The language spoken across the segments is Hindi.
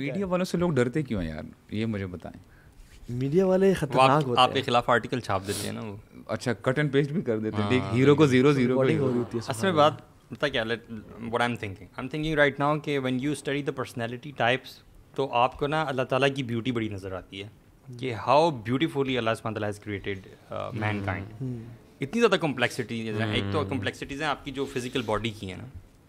मीडिया वालों से लोग डरते क्यों यार ये मुझे बताएं मीडिया वाले खतरनाक होते हैं आपके खिलाफ आर्टिकल छाप देते हैं ना वो अच्छा कट एंड पेस्ट भी कर देते हैं हाँ, देख हीरो को जीरो जीरो हो रही है असल में बात पता क्या let what I am thinking I am thinking right now कि when you study the personality types तो आपको ना अल्लाह ताला की ब्यूटी बड़ी नज़र आती है कि हाउ ब्यूटीफुली अल्लाह सुबहान हैज़ क्रिएटेड मैन काइंड इतनी ज़्यादा कम्प्लेक्सिटी हम्म, एक तो कम्प्लेक्सिटीज़ हम्म। हैं आपकी जो फिजिकल बॉडी की है ना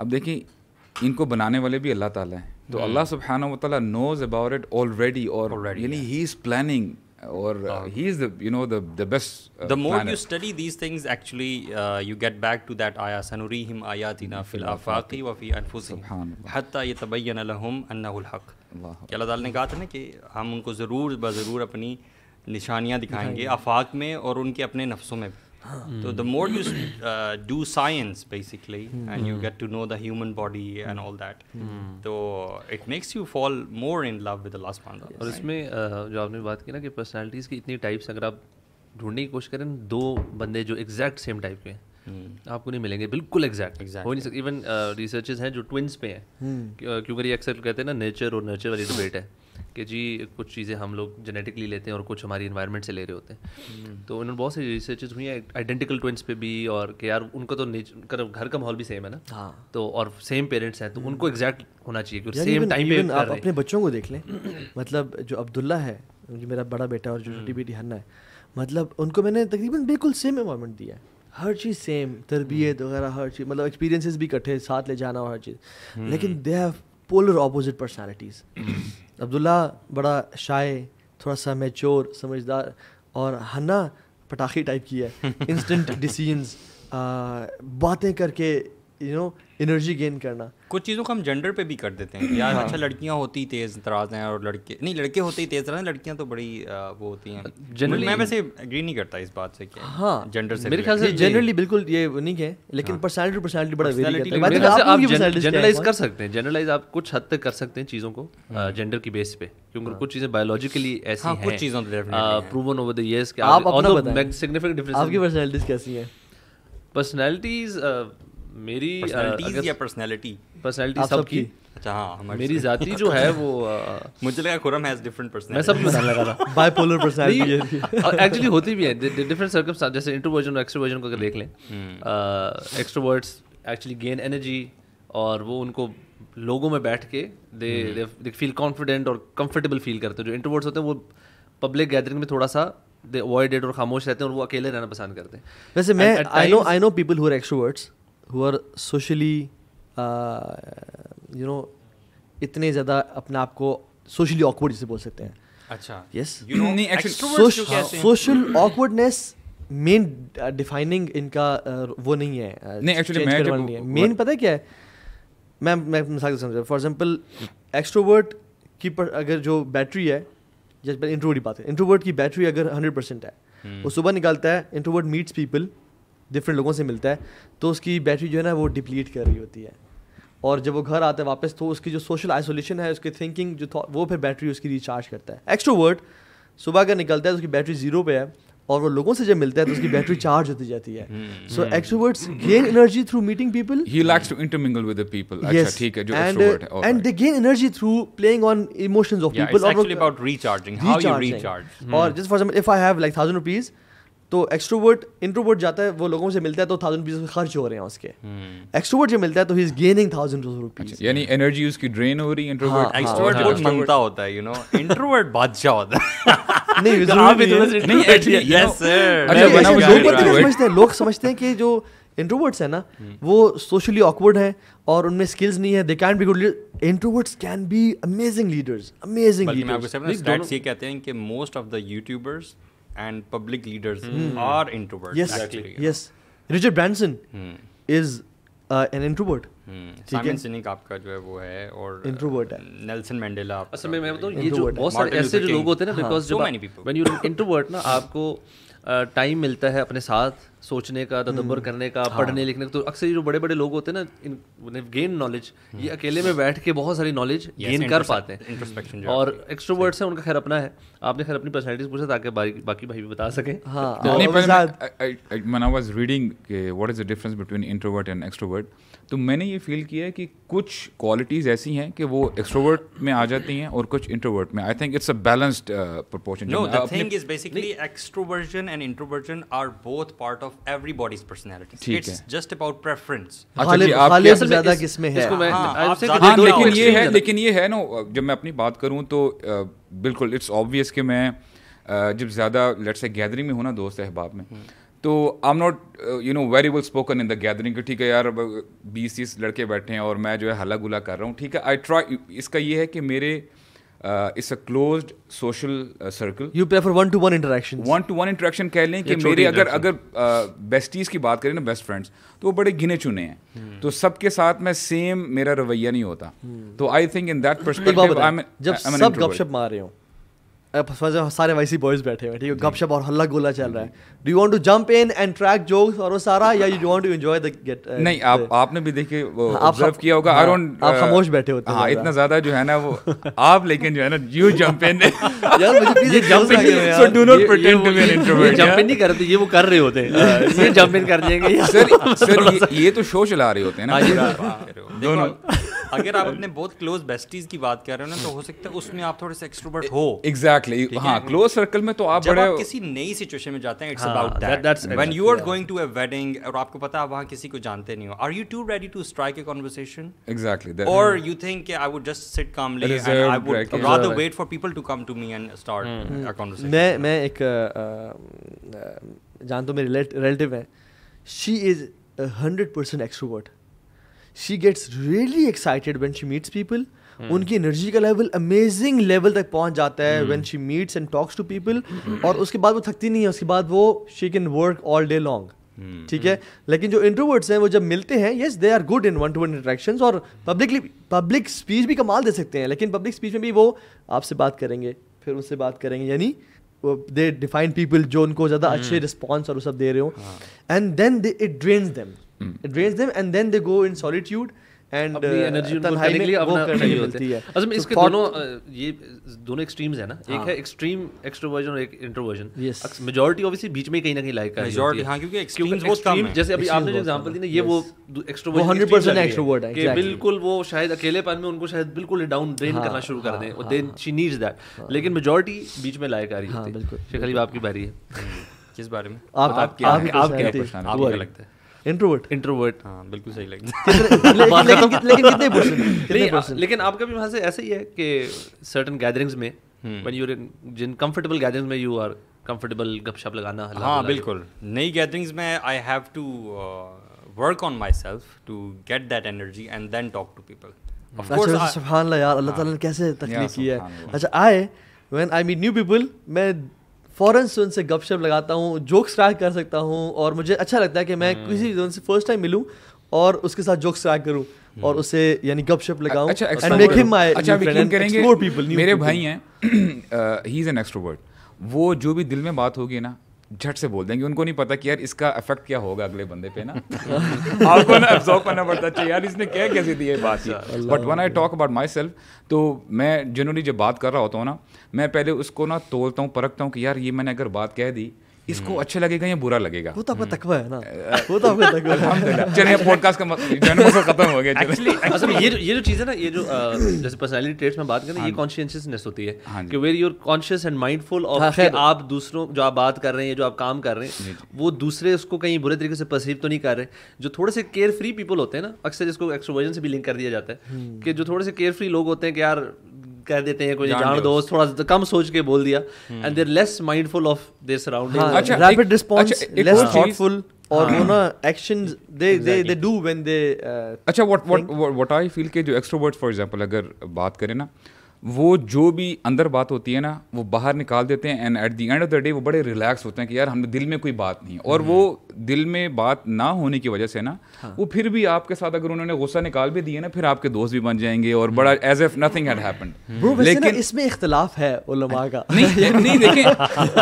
अब देखिए इनको बनाने वाले भी अल्लाह ताला हैं तो हम्म। अल्लाह सुबहाना वाल नोज अबाउट इट ऑलरेडी और यानी ही इज़ प्लानिंग और he is you know the best the more you study these things actually you get back to that आया सनुरी हिम आया थी ना फिल आफाकी वफ़ी अनफुसान हत्ता ये तबैन लहम अन्नाउल हक अल्लाह ताला ने कहा था ना कि हम उनको ज़रूर ब अपनी निशानियाँ दिखाएंगे आफाक में और उनके अपने नफ्सों में भी Hmm. so the more you uh, do science basically hmm. and you hmm. get to know the human body and all that तो it makes you fall more in love with last पांडा और इसमें uh, जो आपने बात की ना कि पर्सनालिटीज़ की इतनी टाइप्स अगर आप ढूंढने की कोशिश करें दो बंदे जो एग्जैक्ट सेम टाइप के आपको नहीं मिलेंगे बिल्कुल एग्जैक्ट हो नहीं सकते इवन रिसर्चेस हैं जो ट्विंस पे हैं क्योंकि ये अक्सर कहते हैं ना नेचर और नेचर वाली डिबेट है कि जी कुछ चीज़ें हम लोग जेनेटिकली लेते हैं और कुछ हमारी इन्वायरमेंट से ले रहे होते हैं hmm. तो उन्होंने बहुत सारी रिसर्चेज हुई हैं आइडेंटिकल ट्विंस पे भी और कि यार तो उनका तो उनका घर का माहौल भी सेम है ना हाँ तो और सेम पेरेंट्स हैं तो hmm. उनको एग्जैक्ट होना चाहिए क्योंकि सेम टाइम पे आप अपने बच्चों को देख लें मतलब जो अब्दुल्ला है जो मेरा बड़ा बेटा और जो छोटी hmm. बेटी हन्ना है मतलब उनको मैंने तकरीबन बिल्कुल सेम इन्वायरमेंट दिया है हर चीज़ सेम तरबियत वगैरह हर चीज़ मतलब एक्सपीरियंसेस भी इकट्ठे साथ ले जाना और हर चीज़ लेकिन they have polar opposite personalities Abdullah बड़ा शाए थोड़ा सा मेचोर समझदार और हन्ना पटाखे टाइप की है इंस्टेंट डिसीजन बातें करके यू नो एनर्जी गेन करना कुछ चीज़ों को हम जेंडर पे भी कर देते हैं यार हाँ। अच्छा लड़कियां होती ही तेज़ तराज हैं और लड़के नहीं लड़के होते ही तेज़ तराज लड़कियां तो बड़ी आ, वो होती हैं जनरली मैं वैसे एग्री नहीं करता इस बात से कि हाँ जेंडर से मेरे ख्याल से जनरली बिल्कुल ये नहीं है लेकिन पर्सनैलिटी हाँ। पर्सनैलिटी बड़ा जनरलाइज कर सकते हैं जनरलाइज आप कुछ हद तक कर सकते हैं चीज़ों को जेंडर की बेस पे क्योंकि हाँ। कुछ चीज़ें बायोलॉजिकली हाँ, ऐसी हैं कुछ चीज़ों प्रूवन ओवर द इयर्स आप अपना बताएं सिग्निफिकेंट डिफरेंस आपकी पर्सनैलिटीज कैसी हैं पर्सनैलिटीज मेरी पर्सनालिटी या पर्सनालिटी पर्सनालिटी सबकी अच्छा हाँ मेरी जाति जो है वो मुझे लगा खुरम हैज डिफरेंट पर्सनालिटी मैं सब में लगा रहा बाइपोलर पर्सनालिटी एक्चुअली होती भी है डिफरेंट सर्कमस्टांस जैसे इंट्रोवर्जन और एक्सट्रोवर्जन को अगर देख लें एक्सट्रोवर्ट्स एक्चुअली गेन एनर्जी और वो उनको लोगों में बैठ के दे दे फील कॉन्फिडेंट और कंफर्टेबल फील करते हैं जो इंट्रोवर्ट्स होते हैं वो पब्लिक गैदरिंग में थोड़ा सा दे अवॉइडेड और खामोश रहते हैं और वो अकेले रहना पसंद करते हैं वैसे मैं I know I know people who are extroverts who are socially you know इतने ज़्यादा अपने आप को सोशली ऑकवर्ड जिसे बोल सकते हैं अच्छा yes social awkwardness main defining इनका uh, वो नहीं है uh, नहीं एक्चुअली मेन पता है क्या है मैं मैं मिसाल समझ फॉर एग्जाम्पल एक्सट्रोवर्ट की पर अगर जो बैटरी है जैसे इंट्रोवर्ट की बात है इंट्रोवर्ट की बैटरी अगर हंड्रेड परसेंट है हम्म। वो सुबह निकालता है इंट्रोवर्ट मीट्स पीपल डिफरेंट लोगों से मिलता है तो उसकी बैटरी जो है ना वो डिप्लीट कर रही होती है और जब वो घर आते हैं वापस तो उसकी जो सोशल आइसोलेशन है उसकी थिंकिंग जो था वो फिर बैटरी उसकी रिचार्ज करता है एक्स्ट्रोवर्ट सुबह अगर निकलता है तो उसकी बैटरी जीरो पे है और वो लोगों से जब मिलता है तो उसकी बैटरी चार्ज होती जाती है so extroverts gain energy through meeting people he likes to intermingle with the people अच्छा ठीक है जो एक्सट्रोवर्ट है and they gain energy through playing on emotions of people और actually about recharging how you recharge और just for example if I have like 1000 rupees तो एक्सट्रोवर्ट इंट्रोवर्ट जाता है वो लोगों से मिलता है तो थाउजेंड रुपीज खर्च हो रहे हैं उसके एक्सट्रोवर्ट हम्म। hmm. जो मिलता है तो he is gaining thousand rupees यानी एनर्जी उसकी ड्रेन हो रही है इंट्रोवर्ट एक्सट्रोवर्ट हाँ, हाँ, हाँ। बहुत मंगता होता है यू नो इंट्रोवर्ट बादशाह होता है लोग समझते हैं कि जो इंट्रोवर्ट्स है ना वो सोशली ऑकवर्ड है और उनमें स्किल्स नहीं है they can be good introverts can be amazing leaders amazing leaders ये कहते हैं कि most of the YouTubers and public leaders mm. are introverts. Yes, exactly. Yeah. Yes, Richard Branson mm. is uh, an introvert. Simon Sinek आपका जो है वो है और इंट्रोवर्ट है नेल्सन मंडेला असल में मैं बताऊं ये जो बहुत सारे ऐसे जो लोग होते हैं ना बिकॉज जो व्हेन यू इंट्रोवर्ट ना आपको टाइम मिलता है अपने साथ सोचने का तदब्बर हम्म। करने का हाँ। पढ़ने लिखने का तो अक्सर जो बड़े बड़े लोग होते हैं ना इन गेन नॉलेज हम्म। ये अकेले में बैठ के बहुत सारी नॉलेज गेन कर पाते हैं और एक्स्ट्रोवर्ट्स हैं उनका खैर अपना है आपने खैर अपनी पर्सनैलिटीज पूछा ताकि बाकी भाई भी बता सकें हाँ was reading what is the difference between introvert and extrovert तो मैंने ये फील किया है कि कुछ क्वालिटीज़ ऐसी हैं कि वो एक्सट्रोवर्ट में आ जाती हैं और कुछ इंट्रोवर्ट में I think it's a balanced proportion no the thing is basically extroversion and introversion are both part of everybody's personality it's just about preference ज्यादा किसमें है हाँ, हाँ, लेकिन ये है लेकिन ये है ना जब मैं अपनी बात करूं तो uh, बिल्कुल इट्स ऑब्वियस कि मैं uh, जब ज़्यादा लेट्स से गैदरिंग में होना दोस्त अहबाब में हम्म। तो I am not you know very well spoken in the gathering ठीक है यार uh, बीस तीस लड़के बैठे हैं और मैं जो है हला गुला कर रहा हूँ ठीक है आई ट्राई इसका ये है कि मेरे it's a close social circle you prefer one to one interaction one to one interaction कह लें कि मेरे अगर अगर बेस्टीज़ uh, की बात करें ना बेस्ट फ्रेंड्स तो वो बड़े गिने चुने हैं hmm. तो सबके साथ में सेम मेरा रवैया नहीं होता hmm. तो I think in that perspective जब सब गपशप मार रहे हो सारे वैसी बॉयज बैठे हुए ठीक है गपशप और हल्ला गोला चल रहा है do you want to jump in and track jokes और वो सारा या you want to enjoy the gate नहीं आप आपने भी देखे वो ऑब्जर्व किया होगा आई हाँ, डोंट आप uh, खामोश बैठे होते हैं हां इतना ज्यादा जो है ना वो आप लेकिन जो है ना यू जंप इन यार मुझे please jump in so do not pretend to be an introvert jump in नहीं करते ये वो कर रहे होते हैं ये जंप इन कर देंगे सर सर ये तो शो चला रहे होते हैं ना हाँ, दोनों अगर आप अपने बहुत क्लोज बेस्टीज की बात कर रहे हो ना तो हो सकता है उसमें आप थोड़े से एक्सट्रोवर्ट हो एग्जैक्टली exactly. हाँ क्लोज सर्कल में तो आप जब बड़े आप किसी नई सिचुएशन में जाते हैं it's about that when you are going to a wedding और आपको पता है वहां किसी को जानते नहीं हो are you too ready to strike a conversation exactly और you think I would just sit calmly and I would rather wait for people to come to me and start a conversation मैं मैं एक जान तो मेरे रिलेटिव है she is hundred percent extrovert she gets really excited when she meets people उनकी एनर्जी का लेवल अमेजिंग लेवल तक पहुंच जाता है when she meets and talks to people और उसके बाद वो थकती नहीं है उसके बाद वो she can work all day long ठीक है लेकिन जो इंट्रोवर्ट्स हैं वो जब मिलते हैं yes they are good in one to one interaction और पब्लिकली पब्लिक स्पीच भी कमाल दे सकते हैं लेकिन पब्लिक स्पीच में भी वो आपसे बात करेंगे फिर उससे बात करेंगे यानी दे डिफाइन पीपल जो उनको ज़्यादा hmm. अच्छे रिस्पॉन्स और वो सब दे रहे हो and then they it drains them drains them and then they go in solitude and energy निकालने के लिए अपना चाहिए होती है असम इसके दोनों ये दोनों एक्सट्रीम्स है ना एक है एक्सट्रीम एक्सट्रोवर्जन और एक इंट्रोवर्जन मेजॉरिटी ऑब्वियसली बीच में कहीं ना कहीं लाइक कर मेजॉरिटी हां क्योंकि एक्सट्रीम्स बहुत कम है जैसे अभी आपने जो एग्जांपल दी ना ये वो एक्सट्रोवर्जन 100% एक्सट्रोवर्ट है कि बिल्कुल वो शायद अकेलेपन में उनको शायद बिल्कुल डाउन ड्रेन करना शुरू कर दें और देन शी नीड्स दैट लेकिन मेजॉरिटी बीच में लाइक आ रही होती है बिल्कुल शेख अलीब आपकी बारी है किस बारे में आप आप क्या आप क्या लगता है इंट्रोवर्ट इंट्रोवर्ट हाँ बिल्कुल सही लगे लेकिन लेकिन आपका भी वहाँ से ऐसा ही है कि सर्टन गैदरिंग्स में व्हेन हम्म। यू जिन कंफर्टेबल गैदरिंग्स में यू आर कंफर्टेबल गपशप लगाना हाँ बिल्कुल नई गैदरिंग्स में I have to work on myself to get that energy and then talk to people अच्छा अल्लाह ताला ने हाँ। कैसे तकलीफ की है अच्छा आए when I meet new people मैं फ़ौरन से उनसे गपशप लगाता हूँ जोक्स क्रैक कर सकता हूँ और मुझे अच्छा लगता है कि मैं हम्म। किसी भी उनसे फर्स्ट टाइम मिलूँ और उसके साथ जोक्स क्रैक करूँ और हम्म। उसे यानी गपशप शप अच्छा एंड मेक हिम माय अच्छा करेंगे मेरे भाई हैं ही इज एन एक्सट्रोवर्ट वो जो भी दिल में बात होगी ना झट से बोल देंगे उनको नहीं पता कि यार इसका इफेक्ट क्या होगा अगले बंदे पे ना आपको ना एब्जॉर्व करना पड़ता चाहिए यार इसने क्या कैसे दी है बात but when I talk about myself तो मैं जनरली जब बात कर रहा होता हूँ ना मैं पहले उसको ना तोलता हूँ परखता हूँ कि यार ये मैंने अगर बात कह दी इसको अच्छा लगेगा या बुरा लगेगा वो तो आपका हम्म। तकवा है ना वो तो आपका तकवा है चलिए पॉडकास्ट का जन्म तो खत्म हो गया एक्चुअली मतलब ये ये जो चीज़ है ना ये जो जैसे पर्सनालिटी ट्रेट्स में बात करते हैं हाँ ये कॉन्शियसनेस होती है हाँ कि where you are conscious and mindful of आप दूसरों जो आप बात कर रहे हैं जो आप काम कर रहे हैं वो दूसरे उसको कहीं बुरे तरीके से परसीव तो नहीं कर रहे जो थोड़े से केयर फ्री पीपल होते हैं ना अक्सर जिसको एक्सट्रोवर्जन से भी लिंक कर दिया जाता है हम्म। कि जो थोड़े से केयर फ्री लोग होते हैं कि यार कह देते हैं कुछ जान दोस्त थोड़ा सा कम सोच के बोल दिया and they're less mindful of their surround rapid response less thoughtful और हाँ। वो ना action they they they do when they अच्छा what what what I feel के जो एक्सट्रोवर्ट्स फॉर एग्जांपल अगर बात करें ना वो जो भी अंदर बात होती है ना वो बाहर निकाल देते हैं and at the end of the day वो बड़े रिलैक्स होते हैं कि यार हमने दिल में कोई बात नहीं और हम्म। वो दिल में बात ना होने की वजह से ना हाँ. वो फिर भी आपके साथ अगर उन्होंने गुस्सा निकाल भी दिया ना फिर आपके दोस्त भी बन जाएंगे और हम्म। बड़ा as if nothing had happened लेकिन इसमें इख्तलाफ है का नहीं नहीं देखें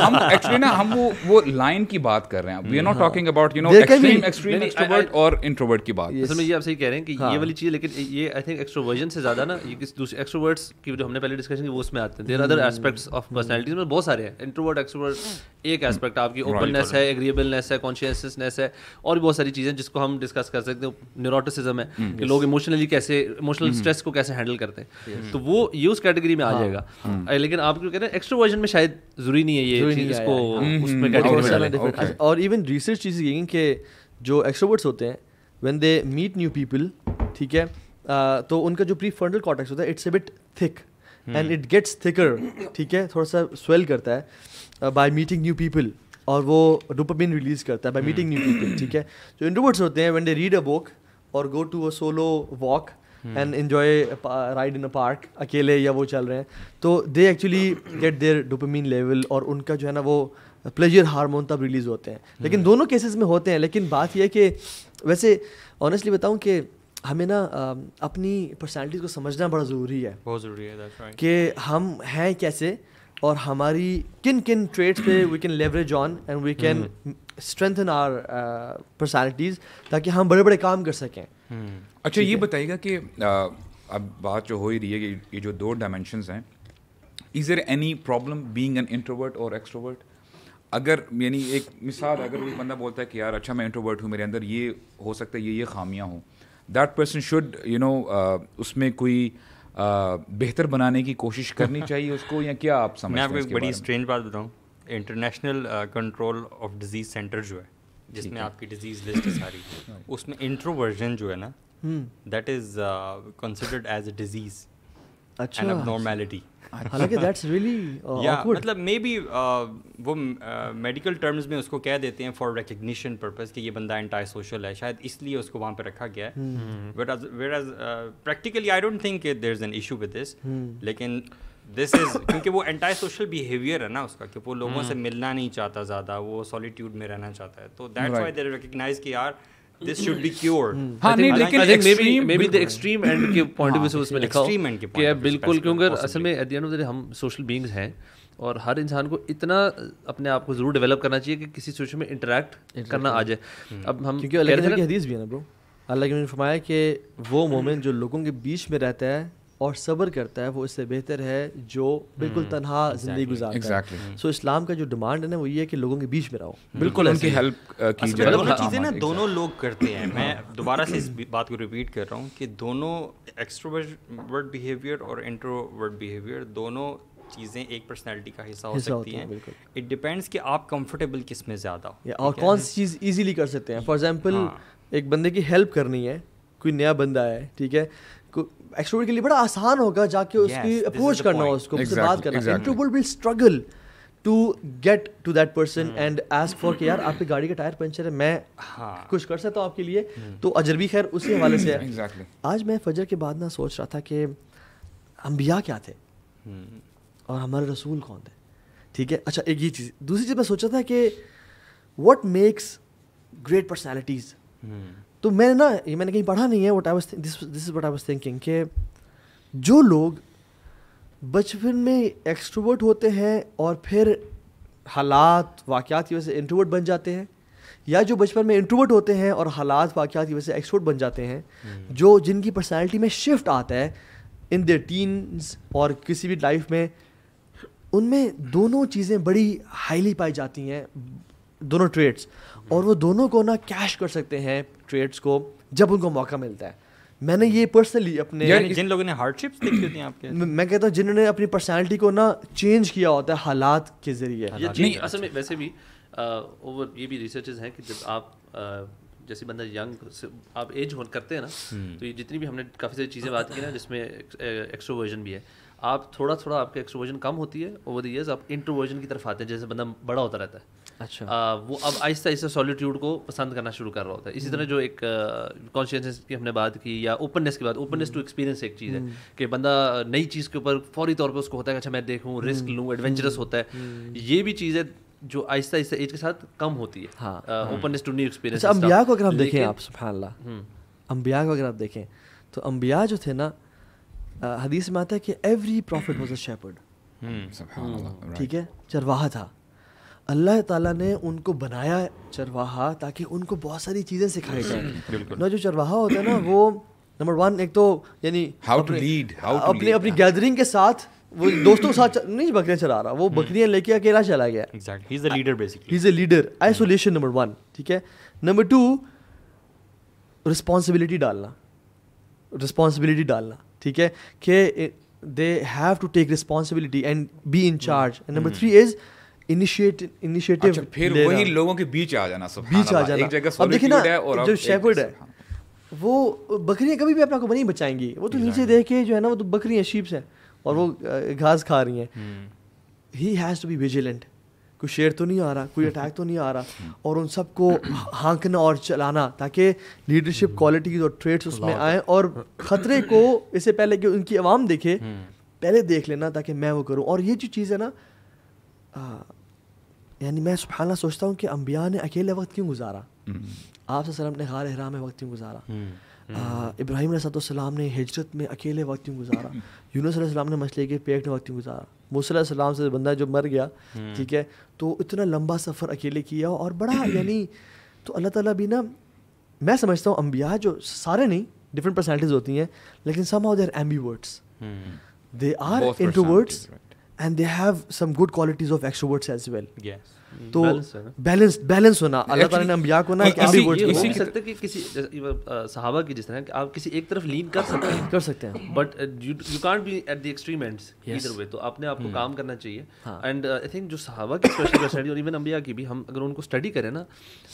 हम एक्चुअली ना हम वो वो लाइन की बात कर रहे हैं we are not talking about you know extreme extreme extrovert और इंट्रोवर्ट की बात असल में ये आप सही कह रहे हैं कि ये हाँ। वाली चीज लेकिन ये आई थिंक एक्सट्रोवर्जन से ज्यादा ना ये किसी दूसरे एक्सट्रोवर्ट्स की जो हमने पहले डिस्कशन की वो उसमें आते हैं there other aspects of personalities में बहुत सारे हैं इंट्रोवर्ट एक्सट्रोवर्ट एक एस्पेक्ट हम्म। आपकी ओपननेस है एग्रीएबलनेस है कॉन्शियस सेंसलेसनेस है और बहुत सारी चीज़ें जिसको हम डिस्कस कर सकते हैं न्यूरोटिसिज्म है hmm. कि लोग इमोशनली कैसे इमोशनल स्ट्रेस hmm. को कैसे हैंडल करते हैं yes. तो वो ये उस कैटेगरी में आ हाँ. जाएगा hmm. लेकिन आप क्यों कह रहे हैं एक्स्ट्रोवर्जन में शायद जरूरी नहीं है ये इसको hmm. और इवन रिसर्च चीज़ ये कि जो एक्सट्रोवर्ट्स होते हैं when they meet new people ठीक है तो उनका जो प्री फ्रंटल कॉटेक्स होता है it's a bit thick and it gets thicker ठीक है थोड़ा सा स्वेल करता है बाय मीटिंग न्यू पीपल और वो डोपामिन रिलीज करता है बाय मीटिंग न्यू पीपल ठीक है जो इंट्रोवर्ट्स होते हैं when they read a book और go to a solo walk and enjoy ride in a park अकेले या वो चल रहे हैं तो they actually get their dopamine level और उनका जो है ना वो प्लेजर हारमोन तब रिलीज होते हैं hmm. लेकिन दोनों केसेस में होते हैं लेकिन बात यह है कि वैसे ऑनेस्टली बताऊँ कि हमें ना अपनी पर्सनैलिटी को समझना बड़ा ज़रूरी है बहुत ज़रूरी है right. कि हम हैं कैसे और हमारी किन किन ट्रेड्स पे we can leverage on and we can strengthen our personalities ताकि हम बड़े बड़े काम कर सकें hmm. अच्छा ये बताइएगा कि uh, अब बात जो हो ही रही है कि ये जो दो डायमेंशन हैं is there any problem being an introvert और एक्सट्रोवर्ट अगर यानी एक मिसाल अगर कोई बंदा बोलता है कि यार अच्छा मैं इंट्रोवर्ट हूँ मेरे अंदर ये हो सकता है ये ये खामियाँ हों that person should you know उसमें कोई uh, बेहतर बनाने की कोशिश करनी चाहिए उसको या क्या आप समझते मैं आपको एक बड़ी स्ट्रेंज बात बताऊँ international control of disease center जो है जिसमें आपकी डिजीज लिस्ट है सारी उसमें इंट्रोवर्जन जो है ना that is considered as a disease and normality अच्छा। हालांकि दैट्स रियली uh, मतलब मे बी uh, वो मेडिकल uh, टर्म्स में उसको कह देते हैं फॉर रिकग्निशन पर्पस कि ये बंदा एंटी सोशल है शायद इसलिए उसको वहाँ पे रखा गया है but whereas practically I don't think there is an issue with this लेकिन दिस इज क्योंकि वो एंटी सोशल बिहेवियर है ना उसका कि वो लोगों से हम्म। मिलना नहीं चाहता ज़्यादा वो सॉलिट्यूड में रहना चाहता है तो दैट्स वाई देर रिकग्नाइज कि यार दिस शुड बी क्योर हाँ नहीं लेकिन I may be the extreme end के पॉइंट ऑफ व्यू से उसमें लिखा एक्सट्रीम एंड के पॉइंट बिल्कुल क्योंकि असल में at the end of the day हम सोशल बीइंग्स हैं और हर इंसान को इतना अपने आप को जरूर डेवलप करना चाहिए कि किसी सिचुएशन में इंटरेक्ट करना आ जाए hmm. अब हम क्योंकि अल्लाह की हदीस भी है ना ब्रो अल्लाह के फरमाया कि वो hmm. मोमेंट जो लोगों के बीच में रहता है और सब्र करता है वो इससे बेहतर है जो बिल्कुल हम्म, तनहा ज़िंदगी गुजारता exactly. है सो so, इस्लाम का जो डिमांड है ना वो ये है कि लोगों के बीच में रहो बिल्कुल उनकी हेल्प की अच्छा, जाए हाँ, चीज़ें ना दोनों लोग करते हैं मैं दोबारा से इस हम्म। बात को रिपीट कर रहा हूँ कि दोनों एक्सट्रोवर्ट बिहेवियर और इंट्रोवर्ट बिहेवियर दोनों चीज़ें एक पर्सनैलिटी का हिस्सा हो सकती हैं इट डिपेंड्स कि आप कंफर्टेबल किस में ज़्यादा हो और कौन सी चीज़ ईजिली कर सकते हैं फॉर एग्जाम्पल हाँ। एक बंदे की हेल्प करनी है कोई नया बंदा है ठीक है एक्सट्रोवर्ट के लिए बड़ा आसान होगा जाके उसकी अप्रोच करना उसको उससे बात करना introvert will struggle to get to that person and ask for कि यार hmm. आपकी गाड़ी का टायर पंचर है मैं हाँ. कुछ कर सकता हूँ आपके लिए hmm. तो अजरबी खैर उसी हवाले से है hmm, exactly. आज मैं फजर के बाद ना सोच रहा था कि अम्बिया क्या थे hmm. और हमारे रसूल कौन थे ठीक है अच्छा एक ही चीज़ दूसरी चीज़ मैं सोचा था कि वट मेक्स ग्रेट पर्सनैलिटीज़ तो मैंने ना ये मैंने कहीं पढ़ा नहीं है what I this this is what I was thinking के जो लोग बचपन में एक्सट्रोवर्ट होते हैं और फिर हालात वाक़ात की वजह से इंट्रोवर्ट बन जाते हैं या जो बचपन में इंट्रोवर्ट होते हैं और हालात वाक़ात की वजह से एक्सट्रोवर्ट बन जाते हैं हम्म। जो जिनकी पर्सनैलिटी में शिफ्ट आता है इन देर टीन्स और किसी भी लाइफ में उनमें दोनों चीज़ें बड़ी हाईली पाई जाती हैं दोनों ट्रेड्स और वो hmm. दोनों को ना कैश कर सकते हैं ट्रेड्स को जब उनको मौका मिलता है मैंने ये पर्सनली अपने जिन लोगों ने हार्डशिप्स देखी होती हैं आपके मैं कहता हूँ जिन्होंने अपनी पर्सनैलिटी को ना चेंज किया होता है हालात के जरिए नहीं असल में वैसे भी ओवर ये भी रिसर्चेज हैं कि जब आप जैसे बंदा यंग आप एज होल्ड करते हैं ना hmm. तो ये जितनी भी हमने काफ़ी सारी चीज़ें बात की ना जिसमें एक्सट्रोवर्जन भी है आप थोड़ा थोड़ा आपका एक्सट्रोवर्जन कम होती है ओवर द ईयर्स आप इंट्रोवर्जन की तरफ आते हैं जैसे बंदा बड़ा होता रहता है अच्छा आ, वो अब आहिस्ता आहिस्ता सॉलिट्यूड को पसंद करना शुरू कर रहा होता है इसी तरह हम्म। जो एक कॉन्शियसनेस की हमने बात की या ओपननेस की बात ओपननेस टू एक्सपीरियंस एक चीज़ है हम्म। कि बंदा नई चीज़ के ऊपर फौरी तौर पर उसको होता है अच्छा मैं देखूँ रिस्क लूँ एडवेंचरस होता है हम्म। ये भी चीज़ है जो आहिस्ता आहिस्ता एज के साथ कम होती है ओपननेस टू न्यू एक्सपीरियंस अम्बिया को अगर हम देखें आप सुबहानला अम्बिया को अगर आप देखें तो अम्बिया जो थे ना हदीस में आता है कि every prophet was a shepherd ठीक है चरवाहा था अल्लाह ताला ने उनको बनाया चरवाहा ताकि उनको बहुत सारी चीज़ें सिखाई जाए ना जो चरवाहा होता है ना वो नंबर वन एक तो यानी अपनी अपनी गैदरिंग के साथ वो दोस्तों के साथ नहीं बकरियां चला रहा वो हम्म। बकरियां लेके अकेला चला गया is leader basically is a leader isolation number one ठीक है नंबर टू रिस्पॉन्सिबिलिटी डालना रिस्पॉन्सिबिलिटी डालना ठीक है कि they have to take responsibility and be in charge and number three is initiate initiative अच्छा, फिर वही लोगों के बीच आ जाना सब बीच आ जाना एक जगह अब देखिए ना और जो शेफर्ड है हाँ। वो बकरियां कभी भी अपना को नहीं बचाएंगी वो तो नीचे देख के जो है ना वो तो बकरियां शीप्स हैं और वो hmm. घास खा रही हैं he has to be vigilant कोई शेर तो नहीं आ रहा कोई hmm. अटैक तो नहीं आ रहा hmm. और उन सबको हांकना और चलाना ताकि लीडरशिप क्वालिटीज और ट्रेड्स उसमें आए और ख़तरे को इससे पहले कि उनकी आवाम देखे पहले देख लेना ताकि मैं वो करूँ और ये जो चीज़ है ना यानी मैं सुबहाना सोचता हूँ कि अम्बिया ने अकेले वक्त क्यों गुजारा हम्म। आप ने गार हराम में वक्त क्यों गुजारा हम्म। इब्राहिम सलाम ने हजरत में अकेले वक्त क्यों गुजारा यूनुस सलाम ने मछली के पेट में वक्त क्यों गुजारा मूसम सलाम से बंदा जो मर गया हम्म। ठीक है तो इतना लंबा सफ़र अकेले किया और बड़ा यानी तो अल्लाह ताला भी ना मैं समझता हूँ अम्बिया जो सारे नहीं डिफरेंट पर्सनैलिटीज़ होती हैं लेकिन somehow they're ambiverts they are in two words and they have some good qualities of extroverts as well तो बैलेंस बैलेंस होना अल्लाह ताला ने अंबिया को ना इसी इसी सकते कि किसी सहाबा की जिस तरह आप किसी एक तरफ लीन कर सकते हैं कर सकते हैं but you can't be at the extreme ends either way तो आपने आपको काम करना चाहिए एंड आई थिंक जो सहाबा की स्पेशल स्टडी और इवन अंबिया की भी हम अगर उनको स्टडी करें ना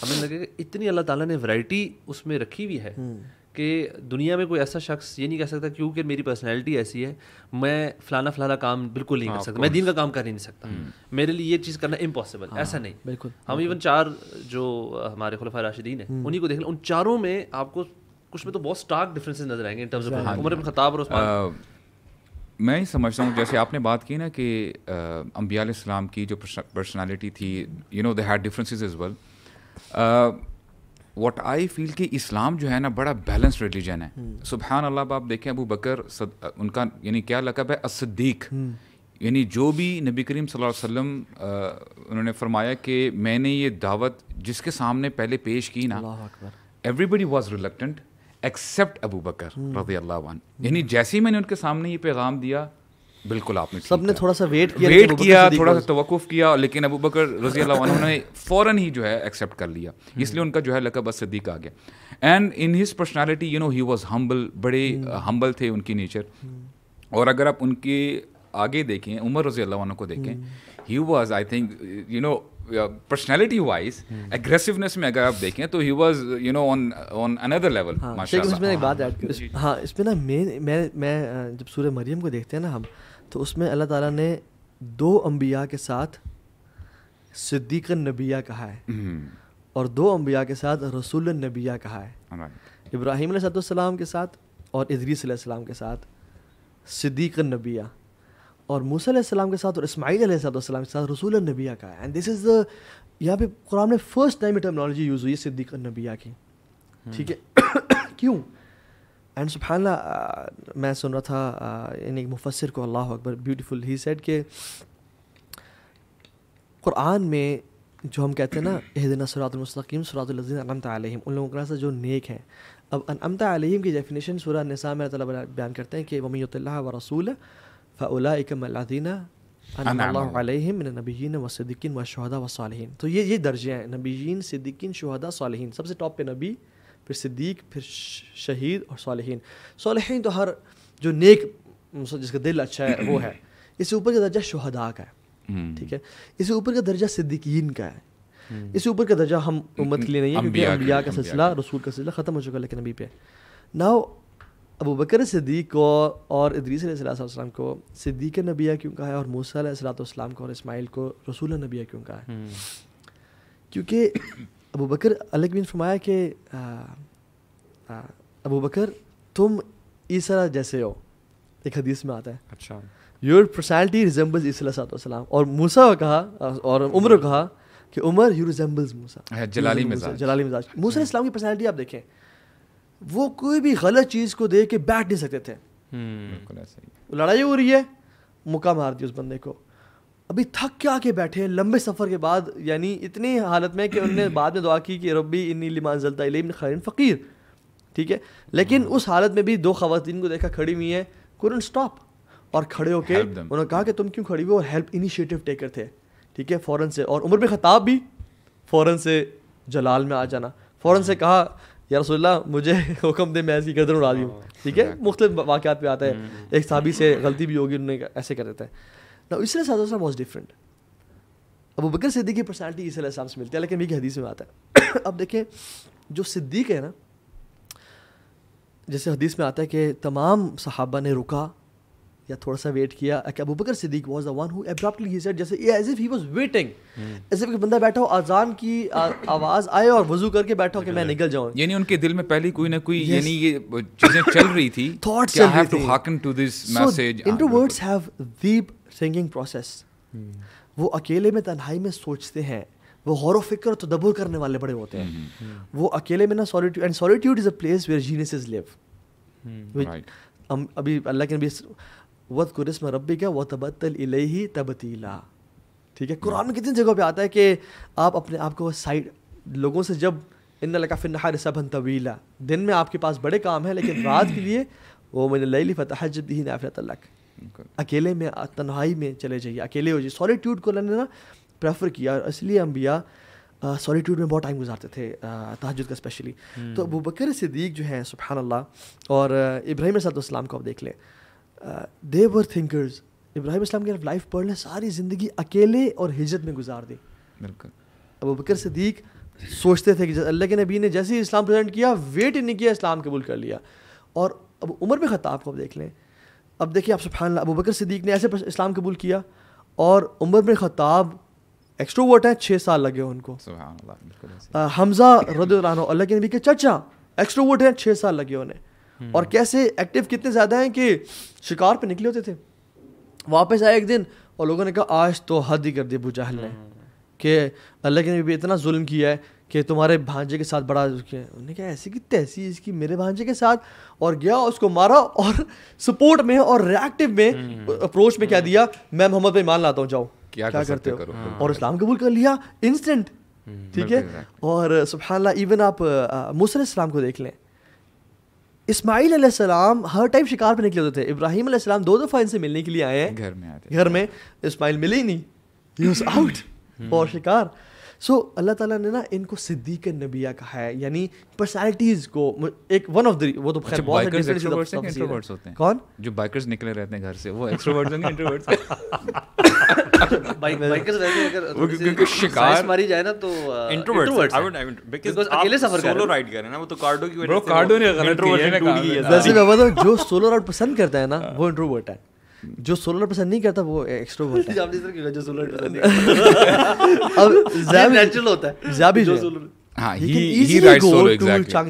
हमें लगेगा इतनी अल्लाह ताला ने वैरायटी उसमें रखी हुई है कि दुनिया में कोई ऐसा शख्स ये नहीं कह सकता क्योंकि मेरी पर्सनैलिटी ऐसी है मैं फ़लाना फ़लाना काम बिल्कुल नहीं हाँ, कर सकता मैं दिन का काम कर ही नहीं सकता हम्म। मेरे लिए ये चीज़ करना इम्पॉसिबल हाँ, ऐसा नहीं बिल्कुल हम इवन चार जो हमारे खुलफा राशिदीन है हम्म। उन्हीं को देख लें उन चारों में आपको कुछ में तो बहुत स्टार्क डिफरेंसेस नजर आएंगे in terms of Umar bin Khattab और उस्मान मैं ही समझता हूँ जैसे आपने बात की ना कि अम्बिया की जो पर्सनालिटी थी you know they had differences is well what I feel कि इस्लाम जो है ना बड़ा बैलेंस रिलीजन है हम्म। सुबहान अल्लाह आप देखें अबू बकर सद, उनका यानी क्या लकब है असद्दीक हम्म। यानी जो भी नबी करीम सल्लल्लाहु अलैहि वसल्लम उन्होंने फरमाया कि मैंने ये दावत जिसके सामने पहले पेश की ना everybody was reluctant except Abu Bakr हम्म। रजी अल्लाह यानी जैसे ही मैंने उनके सामने ये पैगाम दिया बिल्कुल आपने सब ने थोड़ा सा वेट किया वेट किया थोड़ा सा तवक़ुफ़ किया लेकिन अबू बकर रजी ने फ़ौरन ही जो है एक्सेप्ट कर लिया हम्म। इसलिए उनका जो है लकब असदीक आ गया and in his personality you know he was humble बड़े हम्बल थे उनकी नेचर हम्म। और अगर आप उनके आगे देखें उमर रजी को देखें he was I think you know personality wise aggressiveness में अगर आप देखें तो he was you know on on another level माशाल्लाह एक बात ऐड इस, हाँ इसमें ना मेन मैं मैं जब सूर्य मरियम को देखते हैं ना हम तो उसमें अल्लाह ताला ने दो अम्बिया के साथ सिद्दीक नबिया कहा है हम्म। और दो अम्बिया के साथ रसूल नबिया कहा है इब्राहिम के साथ और इदरीसम के साथ सिद्दीक नबिया और मूसम के साथ और इसमाईल के साथ रसूल नबिया का एंड दिस इज़ द यहाँ पे कुरान में फर्स्ट टाइम ये यूज़ हुई है सिद्दीक नबिया की ठीक है क्यों एंड सुबहाना मैं सुन रहा था यानी मुफसर को अल्लाह अकबर ब्यूटीफुल ही सेट के कुरान में जो हम कहते हैं ना एहदना सरातमस्तकीम सरातलजीन अनमत आलिम उन लोगों का जो नेक हैं अब अनमता आलिम की डेफिनेशन सूरा नसा में बयान करते हैं कि वमीत व रसूल फ़लाकमदीना नबीन वसद्दीन व शहदा व सालहन तो ये ये दर्जे हैं नबीन सिद्दीकीन शहदा सालहन सबसे टॉप पे नबी फिर सिद्दीक फिर शहीद और सालहन सालहन तो हर जो नेक जिसका दिल अच्छा है वो है इससे ऊपर का दर्जा शहदा का है ठीक है इससे ऊपर का दर्जा सिद्दीन का है इससे ऊपर का दर्जा हम उम्मत के लिए नहीं है क्योंकि अम्बिया का सिलसिला रसूल का सिलसिला ख़त्म हो चुका है लेकिन नबी पे नाउ अबू बकर सिद्दीक को और इदरीस सलाम को सिद्दीक नबिया क्यों कहा है और मूसा सलाम को और इसमाइल को रसूल नबिया क्यों कहा है हम्म। क्योंकि अबू बकर अलग बिन फरमाया कि अबू बकर तुम ईसा जैसे हो एक हदीस में आता है अच्छा योर पर्सनैलिटी रिजेंबल्स ईसा और मूसा को कहा और उम्र को कहा कि उमर यू रिजेंबल्स मूसा जलाली मिजाज जलाली मिजाज मूसा इस्लाम की पर्सनैलिटी आप देखें वो कोई भी गलत चीज़ को देख के बैठ नहीं सकते थे हम्म। लड़ाई हो रही है मुका मार दी उस बंदे को अभी थक के आके बैठे हैं लंबे सफ़र के बाद यानी इतनी हालत में कि उनने बाद में दुआ की कि रबी इन लिमान जलता खैरन फ़कीर ठीक है लेकिन हम्म। उस हालत में भी दो खातन को देखा खड़ी हुई हैं कुरन स्टॉप और खड़े होके उन्होंने कहा कि तुम क्यों खड़ी हुई और हेल्प इनिशिएटिव टेकर थे ठीक है फ़ौरन से और उम्र में खताब भी फ़ौरन से जलाल में आ जाना फ़ौरन से हम्म। कहा या रसोल्ला मुझे हुक्म दे मैं इसकी गर्दन उड़ा दी हूँ हाँ, ठीक है मुख्तलिफ वाक़ पे आता है हम्म। एक साहबी से गलती भी होगी उन्होंने ऐसे कर देता है ना इसलिए सा बहुत डिफरेंट अब बकर सिद्दीक की पर्सनैलिटी ईसा इस्लाम से मिलती है लेकिन मेरी हदीस में आता है अब देखें जो सिद्दीक है ना जैसे हदीस में आता है कि तमाम सहाबा ने रुका या थोड़ा सा वेट किया कि Abu Bakr Siddiq was the one who abruptly he said जैसे as if he was waiting as if बंदा बैठा हो अजान की आवाज आए और वजू करके बैठा हो कि मैं निकल जाऊं यानी उनके दिल में पहले कोई ना कोई यानी ये चीजें चल रही थी thoughts I have to hearken to this message introverts have deep thinking process वो अकेले में तन्हाई में सोचते हैं वो गौर व फिक्र तदब्बर करने वाले बड़े होते हैं हम्म। वो अकेले में ना solitude and solitude is a place where geniuses is live अभी अल्लाह के नबी वत कुरस्म रबी का व तबतल इलेही तबतीला ठीक है कुरान में कितनी जगहों पे आता है कि आप अपने आप को साइड लोगों से जब इन लगा फिर नहा सबन तवीला दिन में आपके पास बड़े काम हैं लेकिन रात के लिए वो मैंने लैली फतः जब ही नाफरत तलक अकेले में तन्हाई में चले जाइए अकेले हो जाइए सॉलीट्यूड को ना प्रेफर किया और इसलिए अम्बिया सॉलीट्यूड में बहुत टाइम गुजारते थे तहजद का स्पेशली तो अबू बकर सिद्दीक जो है सुबहानल्ला और इब्राहिम सलाम को आप देख लें देवर uh, थिंकर्स इब्राहिम इस्लाम की लाइफ पढ़ लें सारी ज़िंदगी अकेले और हिजरत में गुजार दी बिल्कुल अब बकर सदीक सोचते थे कि अल्लाह के नबी ने जैसे ही इस्लाम प्रेजेंट किया वेट ही नहीं किया इस्लाम कबूल कर लिया और अब उमर में ख़ताब को अब देख लें अब देखिए आप सुफान अबू बकर सिद्दीक ने ऐसे इस्लाम कबूल किया और उमर में ख़ताब एक्स्ट्रोवर्ट हैं छः साल लगे उनको हमज़ा रद्ला के नबी के चचा एक्स्ट्रोवर्ट हैं छः साल लगे उन्हें हम्म। और कैसे एक्टिव कितने ज़्यादा हैं कि शिकार पे निकले होते थे वापस आए एक दिन और लोगों ने कहा आज तो हद ही कर दी अबू जहल ने हम्म। कि अल्लाह के ने भी इतना जुल्म किया है कि तुम्हारे भांजे के साथ बड़ा उन्होंने कहा ऐसी की तैसी इसकी मेरे भांजे के साथ और गया उसको मारा और सपोर्ट में और रिएक्टिव में अप्रोच हम्म। में क्या दिया मैं मोहम्मद पे ईमान लाता हूँ जाओ क्या, क्या करते हो और इस्लाम कबूल कर लिया इंस्टेंट ठीक है और सुबह इवन आप मूसा इस्लाम को देख लें इस्माइल सलाम हर टाइम शिकार पे निकले होते थे इब्राहिम सलाम दो दफ़ा इनसे मिलने के लिए आए हैं घर में आते घर में इस्माइल मिले ही नहीं आउट फॉर शिकार सो so, अल्लाह ताला ने ना इनको सिद्दीक नबिया कहा है यानी पर्सनैलिटीज को एक वन ऑफ द वो तो अच्छा, खैर बहुत एक्सट्रोवर्ट्स इंट्रोवर्ट्स होते हैं कौन जो बाइकर्स निकले रहते हैं घर से वो एक्सट्रोवर्ट्स होंगे इंट्रोवर्ट्स बाइकर्स वैसे अगर क्योंकि शिकार मारी जाए ना तो introverts I would I would because अकेले सफर कर सोलो राइड कर रहे ना वो तो कार्डो की वजह से ब्रो कार्डो ने गलत किया है वैसे मैं बताऊं जो सोलो राइड पसंद करता है ना वो इंट्रोवर्ट है जो सोलर पसंद नहीं करता वो एक्स्ट्रा होता है जो सोलर अब नेचुरल होता है जो सोलर हाँ, ना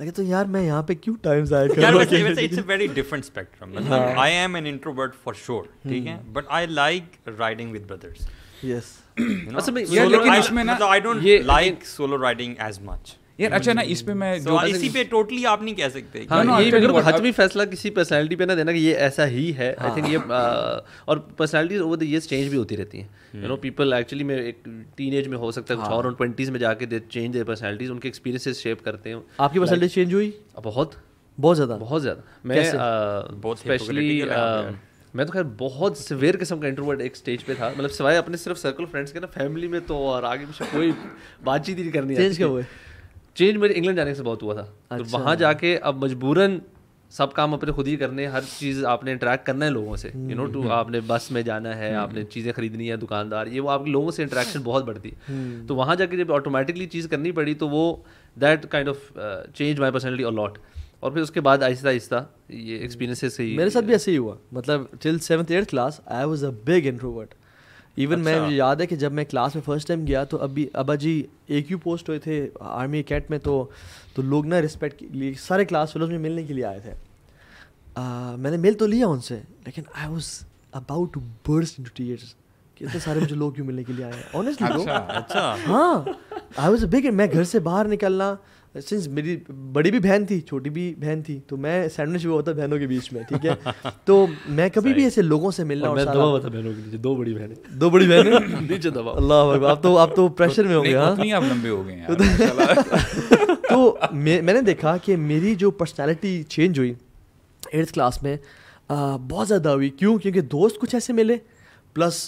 मैं कहता यार मैं यहाँ पे क्यों टाइम जाया कर रहा it's a very different spectrum मतलब I am an introvert for sure ठीक है but I like riding with brothers yes अच्छा लेकिन इसमें ना I don't like solo riding as much यार अच्छा ना इस पे मैं so, जो इसी पे टोटली आप नहीं कह सकते हाँ, ये ये बिल्कुल हतमी फैसला किसी पर्सनैलिटी पे ना देना कि ये ऐसा ही है आई थिंक हाँ। ये और personality over the years change भी होती रहती है यू नो पीपल एक्चुअली में एक टीन में हो सकता है कुछ हाँ। और ट्वेंटीज़ में जाके दे चेंज दे पर्सनैलिटीज उनके एक्सपीरियंसेस शेप करते हैं आपकी पर्सनैलिटी चेंज हुई बहुत बहुत ज़्यादा बहुत ज़्यादा मैं स्पेशली मैं तो खैर बहुत सिवियर किस्म का इंट्रोवर्ट एक स्टेज पे था मतलब सिवाय अपने सिर्फ सर्कल फ्रेंड्स के ना फैमिली में तो और आगे कोई बातचीत ही नहीं करनी चेंज क्या हुआ चेंज मेरे इंग्लैंड जाने से बहुत हुआ था तो अच्छा। तो वहाँ जाके अब मजबूरन सब काम अपने खुद ही करने हर चीज़ आपने इंटरेक्ट करना है लोगों से यू नो टू आपने बस में जाना है हम्म। आपने चीज़ें खरीदनी है दुकानदार ये वो आपके लोगों से इंटरेक्शन बहुत बढ़ती हम्म। तो वहाँ जाके जब ऑटोमेटिकली चीज़ करनी पड़ी तो वो that kind of change my personality a lot और फिर उसके बाद आहिस्ता आहिस्ता ये एक्सपीरियंसेस से ही मेरे साथ भी ऐसे ही हुआ मतलब till seventh eighth class I was a big introvert even अच्छा। मैं मुझे याद है कि जब मैं क्लास में फर्स्ट टाइम गया तो अभी अबा जी एक यू पोस्ट हुए थे आर्मी कैट में तो तो लोग ना रिस्पेक्ट के लिए सारे क्लास फेलोज में मिलने के लिए आए थे uh, मैंने मिल तो लिया उनसे लेकिन I was about to into tears कितने सारे मुझे लोग क्यों मिलने के लिए आए ऑनेस्टली अच्छा, अच्छा हाँ आई वॉज बिग मैं घर से बाहर निकलना सिंस मेरी बड़ी भी बहन थी छोटी भी बहन थी तो मैं सैंडविच भी होता बहनों के बीच में ठीक है तो मैं कभी भी ऐसे लोगों से मिलना और, और मैं दबा हुआ था बहनों के नीचे दो बड़ी बहन दो बड़ी बहन नीचे दबा अल्लाह आप तो आप तो प्रेशर में होंगे हाँ आप लंबे हो गए तो, तो मैंने देखा कि मेरी जो पर्सनैलिटी चेंज हुई एट्थ क्लास में बहुत ज़्यादा हुई क्यों क्योंकि दोस्त कुछ ऐसे मिले प्लस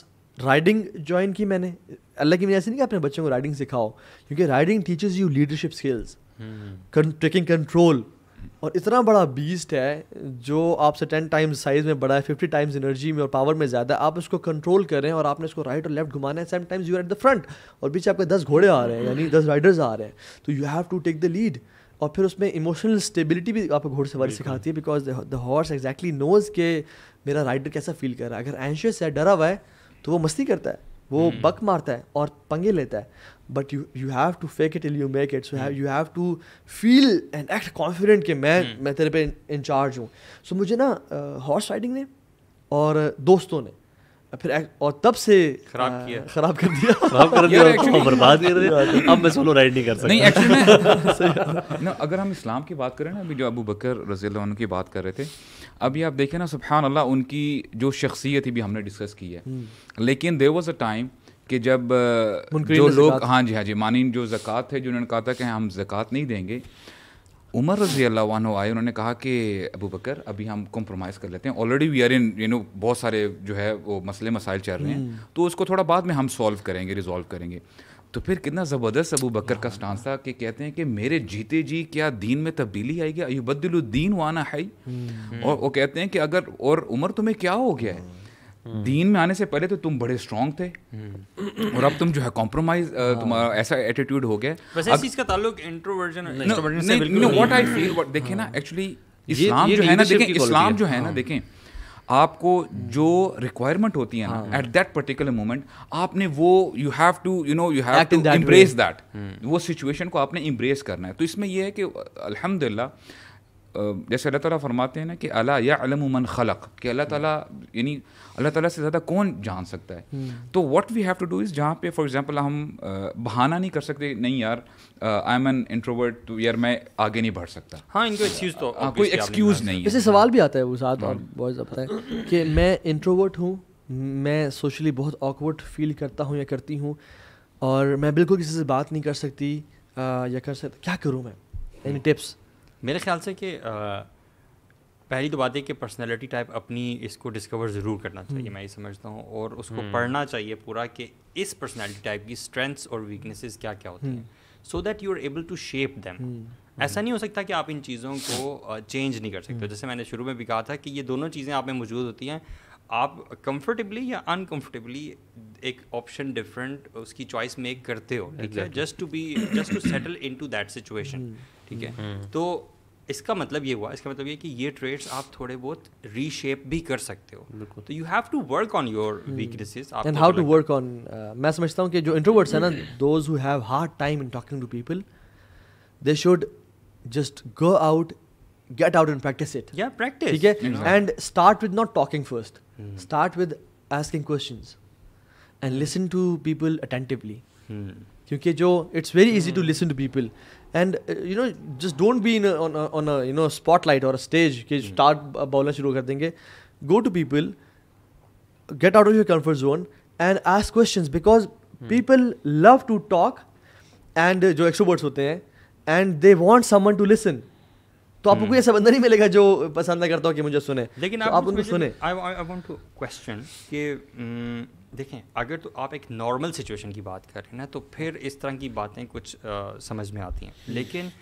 राइडिंग ज्वाइन की मैंने अल्लाह की वजह से नहीं कि अपने बच्चों को राइडिंग सिखाओ क्योंकि riding teachers you leadership skills taking hmm. Control और इतना बड़ा बीस्ट है जो आपसे टेन टाइम्स साइज में बड़ा है फिफ्टी टाइम्स एनर्जी में और पावर में ज़्यादा आप इसको कंट्रोल करें और आपने इसको राइट और लेफ्ट घुमाना है same times you are at the front और पीछे आपके दस घोड़े आ रहे हैं यानी दस राइडर्स आ रहे हैं तो you have to take the lead और फिर उसमें इमोशनल स्टेबिलिटी भी आपको घोड़सवारी सिखाती है because the horse exactly knows के मेरा राइडर कैसा फील कर रहा है अगर एंशियस है डरा हुआ है तो वो मस्ती करता है वो बक हम्म। मारता है और पंगे लेता है but you you have to fake it till you make it so you have to feel and act confident कि मैं hmm. मैं तेरे पे इंचार्ज हूँ सो so, मुझे ना हॉर्स uh, राइडिंग ने और uh, दोस्तों ने uh, फिर और तब से खराब किया खराब कर दिया खराब कर दिया बर्बाद अब मैं सोलो राइड नहीं कर सकता नहीं एक्चुअली ना अगर हम इस्लाम की बात करें ना अभी जो अबू बकर रजील की बात कर रहे थे अभी आप देखें ना सुबहान अल्लाह उनकी जो शख्सियत भी हमने डिस्कस की है हम्म। लेकिन देर वॉज अ टाइम कि जब जो लोग हाँ जी हाँ जी मानी जो ज़क़़त है जो कहा था कि हम ज़क़़त नहीं देंगे उमर रजी अल्लाह आए उन्होंने कहा कि अबू बकर अभी हम कॉम्प्रोमाइज़ कर लेते हैं already we are in you know बहुत सारे जो है वो मसले मसाइल चल रहे हैं हम्म। तो उसको थोड़ा बाद में हम सॉल्व करेंगे रिजॉल्व करेंगे तो फिर कितना ज़बरदस्त अबू बकर का स्टांस था कि कहते हैं कि मेरे जीते जी क्या दीन में तब्दीली आएगी अयुबद्दीन वाना है हम्म। और वो कहते हैं कि अगर और उम्र तुम्हें क्या हो गया है हम्म। दीन में आने से पहले तो तुम बड़े स्ट्रांग थे हम्म। और अब तुम जो है कॉम्प्रोमाइज तुम्हारा ऐसा एटीट्यूड हो गया वैसे इस चीज का ताल्लुक इंट्रोवर्जन नहीं व्हाट आई फील व्हाट ना एक्चुअली हाँ। इस्लाम जो है ना देखें इस्लाम जो है ना हाँ। देखें आपको जो रिक्वायरमेंट होती है ना एट दैट पर्टिकुलर मोमेंट आपने वो you have to you know you have to embrace that वो सिचुएशन को आपने इम्ब्रेस करना है तो इसमें ये है कि अल्हम्दुलिल्लाह जैसे अल्लाह ताला फरमाते हैं ना कि अला या अलम खलक कि अल्लाह ताला यानी अल्लाह ताला से ज़्यादा कौन जान सकता है हम्म। तो what we have to do is जहाँ पे फॉर एग्जांपल हम बहाना नहीं कर सकते नहीं यार आई एम एन इंट्रोवर्ट तो यार मैं आगे नहीं बढ़ सकता हाँ इनको एक्सक्यूज तो आ, हाँ, कोई एक्सक्यूज नहीं है सवाल भी आता है वो साथ और बहुत हाँ। ज़्यादा है कि मैं इंट्रोवर्ट हूँ मैं सोशली बहुत ऑकवर्ड फील करता हूँ या करती हूँ और मैं बिल्कुल किसी से बात नहीं कर सकती या कर सकता क्या करूँ मैं एनी टिप्स हम्म। मेरे ख्याल से कि पहली तो बात है कि पर्सनैलिटी टाइप अपनी इसको डिस्कवर ज़रूर करना चाहिए हम्म। मैं ये समझता हूँ और उसको हम्म। पढ़ना चाहिए पूरा कि इस पर्सनैलिटी टाइप की स्ट्रेंथ्स और वीकनेसेस क्या क्या होती हैं so that you are able to shape them ऐसा नहीं हो सकता कि आप इन चीज़ों को चेंज नहीं कर सकते हम्म। जैसे मैंने शुरू में भी कहा था कि ये दोनों चीज़ें आप में मौजूद होती हैं आप कंफर्टेबली या अनकंफर्टेबली एक ऑप्शन डिफरेंट उसकी चॉइस मेक करते हो ठीक है just to be just to settle into that situation ठीक है hmm. तो इसका मतलब ये हुआ इसका मतलब ये कि ये ट्रेड्स आप थोड़े बहुत रीशेप भी कर सकते हो तो you have to work on your weaknesses and how to work on मैं समझता हूँ कि जो इंट्रोवर्ट्स हैं ना those who have hard time in talking to people they should just go out get out and practice it या प्रैक्टिस ठीक है and start with not talking first start hmm. With with asking questions and hmm. listen to people attentively. Hmm. क्योंकि जो it's very easy to listen to people and you know just don't be in on you know spotlight और स्टेज के स्टार्ट बोलना शुरू कर देंगे go to people get out of your comfort zone and ask question because people love to talk and जो एक्सट्रोवर्ट्स होते हैं and they want someone to listen तो आपको हम्म। कोई बंदा नहीं मिलेगा जो पसंद ना करता हो कि मुझे सुने लेकिन तो आप उनको सुने आई टू क्वेश्चन देखें अगर तो आप एक नॉर्मल सिचुएशन की बात करें ना तो फिर इस तरह की बातें कुछ आ, समझ में आती हैं लेकिन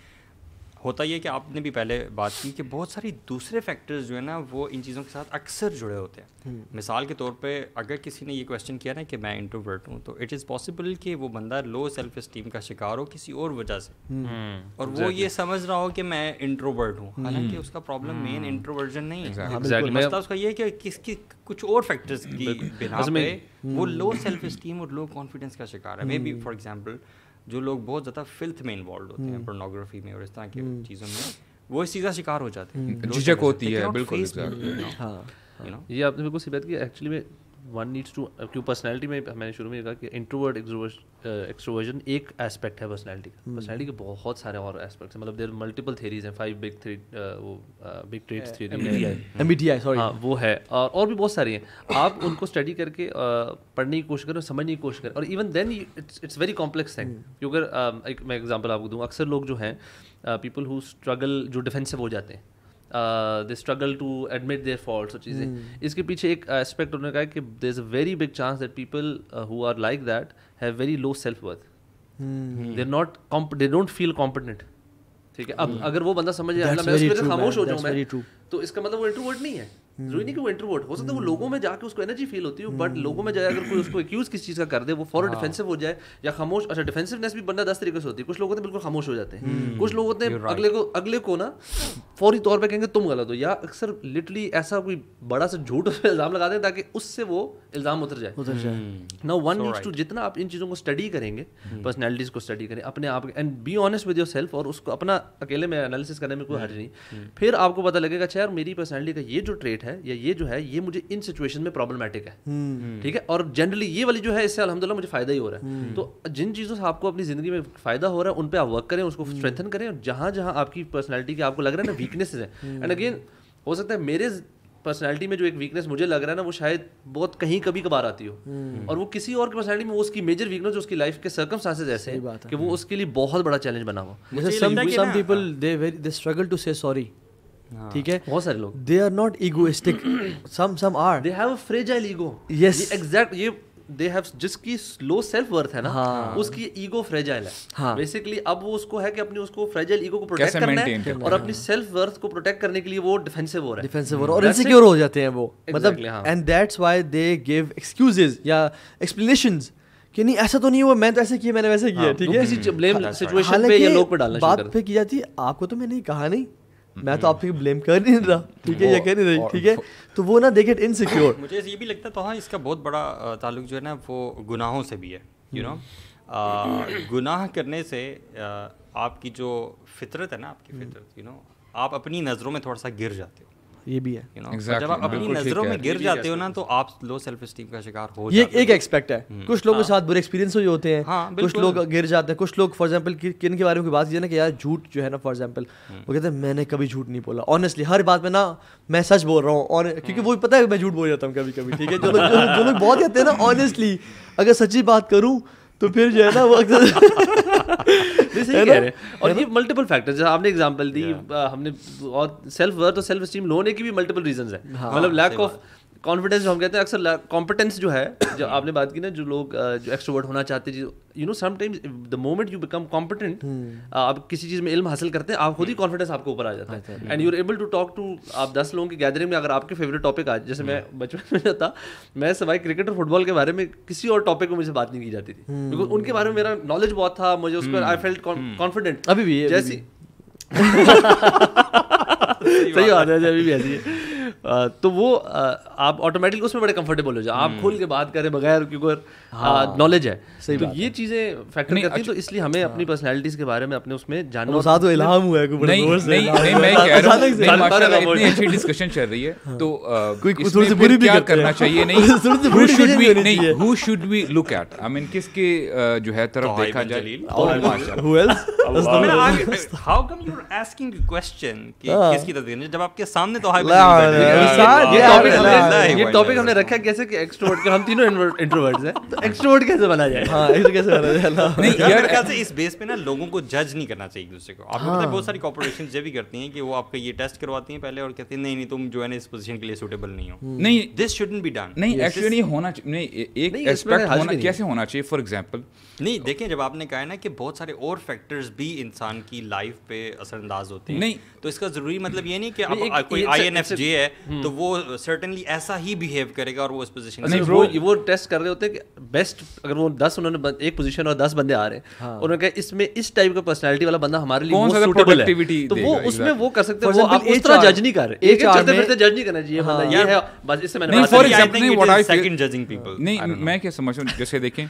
होता ये कि आपने भी पहले बात की कि बहुत सारी दूसरे फैक्टर्स जो है ना वो इन चीज़ों के साथ अक्सर जुड़े होते हैं हम्म। मिसाल के तौर पे अगर किसी ने ये क्वेश्चन किया ना कि मैं इंट्रोवर्ट हूँ तो इट इज़ पॉसिबल कि वो बंदा लो सेल्फ इस्टीम का शिकार हो किसी और वजह से हम्म। और वो ये समझ रहा हो कि मैं इंट्रोवर्ट हूँ हम्म। हालांकि उसका प्रॉब्लम मेन इंट्रोवर्जन नहीं है हाँ, मसला उसका ये है कि किसकी कुछ और फैक्टर्स की बिना पे वो लो सेल्फ इस्टीम और लो कॉन्फिडेंस का शिकार है मे बी फॉर एग्जाम्पल जो लोग बहुत ज़्यादा फिल्थ में इन्वॉल्व होते हैं प्रोनोग्राफी हम्म। में और इस तरह की हम्म। चीज़ों में वो इस चीज़ का शिकार हो जाते हैं हम्म। झिझक होती है बिल्कुल हाँ। हाँ। ये आपने बिल्कुल सी बात की एक्चुअली में वन नीड्स टू क्यों पर्सनैलिटी में मैंने शुरू में कहा कि इंट्रोवर्ट एक्सट्रोवर्जन uh, एक एस्पेक्ट है पर्सनैलिटी का पर्सनैलिटी hmm. के बहुत सारे और एस्पेक्ट्स हैं मतलब देर मल्टीपल थेरीज हैं फाइव बिग थ्री वो बिग ट्रेड्स आई सॉरी हाँ वो है और और भी बहुत सारी हैं आप उनको स्टडी करके uh, पढ़ने की कोशिश करें समझने की कोशिश करें और even then it's it's very complex thing क्योंकि um, एक मैं एग्जाम्पल आपको दूँ अक्सर लोग जो हैं पीपल हु स्ट्रगल जो डिफेंसिव हो जाते हैं they struggle to admit their fault और चीज़ें इसके पीछे एक एस्पेक्ट उन्होंने कहा कि there is a very big chance that people who are like that have very low self worth they're not they don't feel competent ठीक है अब hmm. अगर वो बंदा समझ जाए खामोश हो जाऊँ मैं तो इसका मतलब वो इंट्रोवर्ट नहीं है जरूरी नहीं कि वो इंट्रोवर्ट हो सकता है वो हम्म। लोगों में जाके उसको एनर्जी फील होती है बट हम्म। लोगों में जाए अगर कोई उसको एक्यूज किसी चीज़ का कर दे वो फॉर डिफेंसिव हाँ। हो जाए या खामोश अच्छा डिफेंसिवनेस भी बंदा दस तरीके से होती है कुछ लोग होते हैं बिल्कुल खामोश हो जाते हैं हम्म। कुछ लोग होते हैं अगले को अगले को ना फौरी तौर पर कहेंगे तुम गलत हो या अक्सर लिटली ऐसा कोई बड़ा सा झूठ उस इल्ज़ाम लगा दें ताकि उससे वो इल्ज़ाम उतर जाए उतर जाए ना वन नीड्स टू जितना आप इन चीज़ों को स्टडी करेंगे पर्सनैलिटीज़ को स्टडी करें अपने आप and be honest with yourself और उसको अपना अकेले में एनालिसिस करने में कोई हर्ज नहीं फिर आपको पता लगेगा अच्छा यार मेरी पर्सनैलिटी का ये जो ट्रेट है है या ये जो है ये मुझे इन सिचुएशन में प्रॉब्लमेटिक है हम्म। हम्म। ठीक है और जनरली ये वाली जो है इससे अलहमदिल्ला मुझे फायदा ही हो रहा है हम्म। तो जिन चीज़ों से आपको अपनी ज़िंदगी में फायदा हो रहा है उन पर आप वर्क करें उसको स्ट्रेंथन करें और जहाँ जहाँ आपकी पर्सनैलिटी की आपको लग रहा है ना वीकनेस है एंड अगेन हो सकता है मेरे पर्सनैलिटी में जो एक वीकनेस मुझे लग रहा है ना वो शायद बहुत कहीं कभी कभार आती हो और वो किसी और की पर्सनैलिटी में वो उसकी मेजर वीकनेस उसकी लाइफ के सर्कम ऐसे हैं कि वो उसके लिए बहुत बड़ा चैलेंज बना हुआ some people they struggle to say sorry हाँ। ठीक है बहुत सारे लोग they are not egoistic some some are they have fragile ego yes exact ये दे हैव जिसकी लो सेल्फ वर्थ है ना हाँ. उसकी ईगो फ्रेजाइल है हाँ. बेसिकली अब वो उसको है कि अपनी उसको फ्रेजाइल ईगो को प्रोटेक्ट करना है और अपनी सेल्फ वर्थ को प्रोटेक्ट करने के लिए वो डिफेंसिव हो रहा है डिफेंसिव हो रहा है और इनसिक्योर हो जाते हैं वो मतलब and that's why they give excuses या एक्सप्लेनेशंस कि नहीं ऐसा तो नहीं हुआ मैं तो ऐसे किया मैंने वैसे किया हाँ, ठीक है किसी ब्लेम हाँ, सिचुएशन पे ये लोग पे डालना बात पे की जाती है आपको तो मैंने कहा नहीं हम्म, मैं तो आपकी ब्लेम कर नहीं रहा ठीक है या कर नहीं रही ठीक है तो वो ना देखे गेट इनसिक्योर मुझे ये भी लगता था तो हाँ, इसका बहुत बड़ा ताल्लुक जो है ना वो गुनाहों से भी है यू नो हम्म। गुनाह करने से आपकी जो फितरत है ना आपकी फितरत यू नो आप अपनी नज़रों में थोड़ा सा गिर जाते हो ये भी है you know? exactly, जब आप अपनी नजरों में गिर जाते हो ना तो आप लो सेल्फ स्टीम का शिकार हो ये एक एक्सपेक्ट है हम्म। कुछ लोगों के हाँ। साथ बुरे एक्सपीरियंस हुए होते हैं हाँ, कुछ लोग गिर जाते हैं कुछ लोग फॉर एग्जाम्पल किन के बारे में बात कीजिए ना कि यार झूठ जो है ना फॉर एग्जाम्पल हम्म। वो कहते हैं मैंने कभी झूठ नहीं बोला ऑनेस्टली हर बात में ना मैं सच बोल रहा हूँ और क्योंकि वो हम्म। पता है मैं झूठ बोल जाता हूँ कभी कभी ठीक है जो लोग बहुत कहते हैं ना ऑनेस्टली अगर सच्ची बात करूँ तो फिर जो है ना वो अक्सर रहे हैं और ये मल्टीपल फैक्टर जैसे आपने एग्जांपल दी हमने और सेल्फ वर्थ और सेल्फ स्टीम लोने की भी मल्टीपल रीजंस है मतलब लैक ऑफ कॉन्फिडेंस हम कहते हैं अक्सर कॉम्पिटेंस जो है जो आपने बात की ना जो लोग जो एक्सट्रोवर्ट होना चाहते हैं you know sometimes the moment you become competent आप किसी चीज़ में इल्म हासिल करते हैं आप खुद ही कॉन्फिडेंस हम्म। आपको ऊपर आ जाता है and you are able to talk to आप दस लोगों की गैदरिंग में अगर आपके फेवरेट टॉपिक आज जैसे मैं हम्म। बचपन में जाता मैं सवाई क्रिकेट और फुटबॉल के बारे में किसी और टॉपिक में मुझे बात नहीं की जाती थी हम्म। बिकॉज उनके बारे में मेरा नॉलेज बहुत था मुझे उस पर आई फेल्ट कॉन्फिडेंट अभी भी जैसी सही बात है अभी भी ऐसी है तो वो आप ऑटोमेटिकली उसमें बड़े कंफर्टेबल हो जाओ आप हम्म। खोल के बात करें बगैर क्योंकि नॉलेज हाँ। है सही तो ये चीजें फैक्टर करती है तो अच्छा, इसलिए हमें हाँ। अपनी पर्सनैलिटीज के बारे में अपने उसमें जानना हुआ है डिस्कशन चल रही है हाँ। तो क्या करना चाहिए नहीं who should we look at I mean किसके जो है तरफ तो देखा जाए जब आपके सामने तो, तो हाई टॉपिक ना लोगों को जज नहीं करना चाहिए दूसरे को हाँ। बहुत सारी कॉपोरेशन जब भी करती है कि वो आपका ये टेस्ट करवाती है पहले और कहती हैं नहीं नहीं तुम जो है इस पोजीशन के लिए सुटेबल नहीं हो हम्म। नहीं दिस शुडन बी डन नहीं एक्चुअली नहीं होना एक एस्पेक्ट होना कैसे होना चाहिए फॉर एग्जांपल नहीं देखें जब आपने कहा ना कि बहुत सारे और फैक्टर्स भी इंसान की लाइफ पे असरअंदाज होती है नहीं तो इसका ज़रूरी मतलब ये नहीं कि अब एक, कोई आई एन एफ जे है हम्म। तो वो सर्टनली ऐसा ही बिहेव करेगा और वो इस पोजिशन नहीं वो वो टेस्ट कर रहे होते हैं कि बेस्ट अगर वो दस उन्होंने एक पोजिशन और दस बंदे आ रहे हैं हाँ। उन्होंने कहा इसमें इस टाइप का पर्सनैलिटी वाला बंदा हमारे लिए सूटेबल है तो वो उसमें वो कर सकते हैं उस तरह जज नहीं कर रहे एक चलते फिरते जज नहीं करना चाहिए हाँ। ये है बस इससे मैंने नहीं मैं क्या समझ रहा हूं जैसे देखें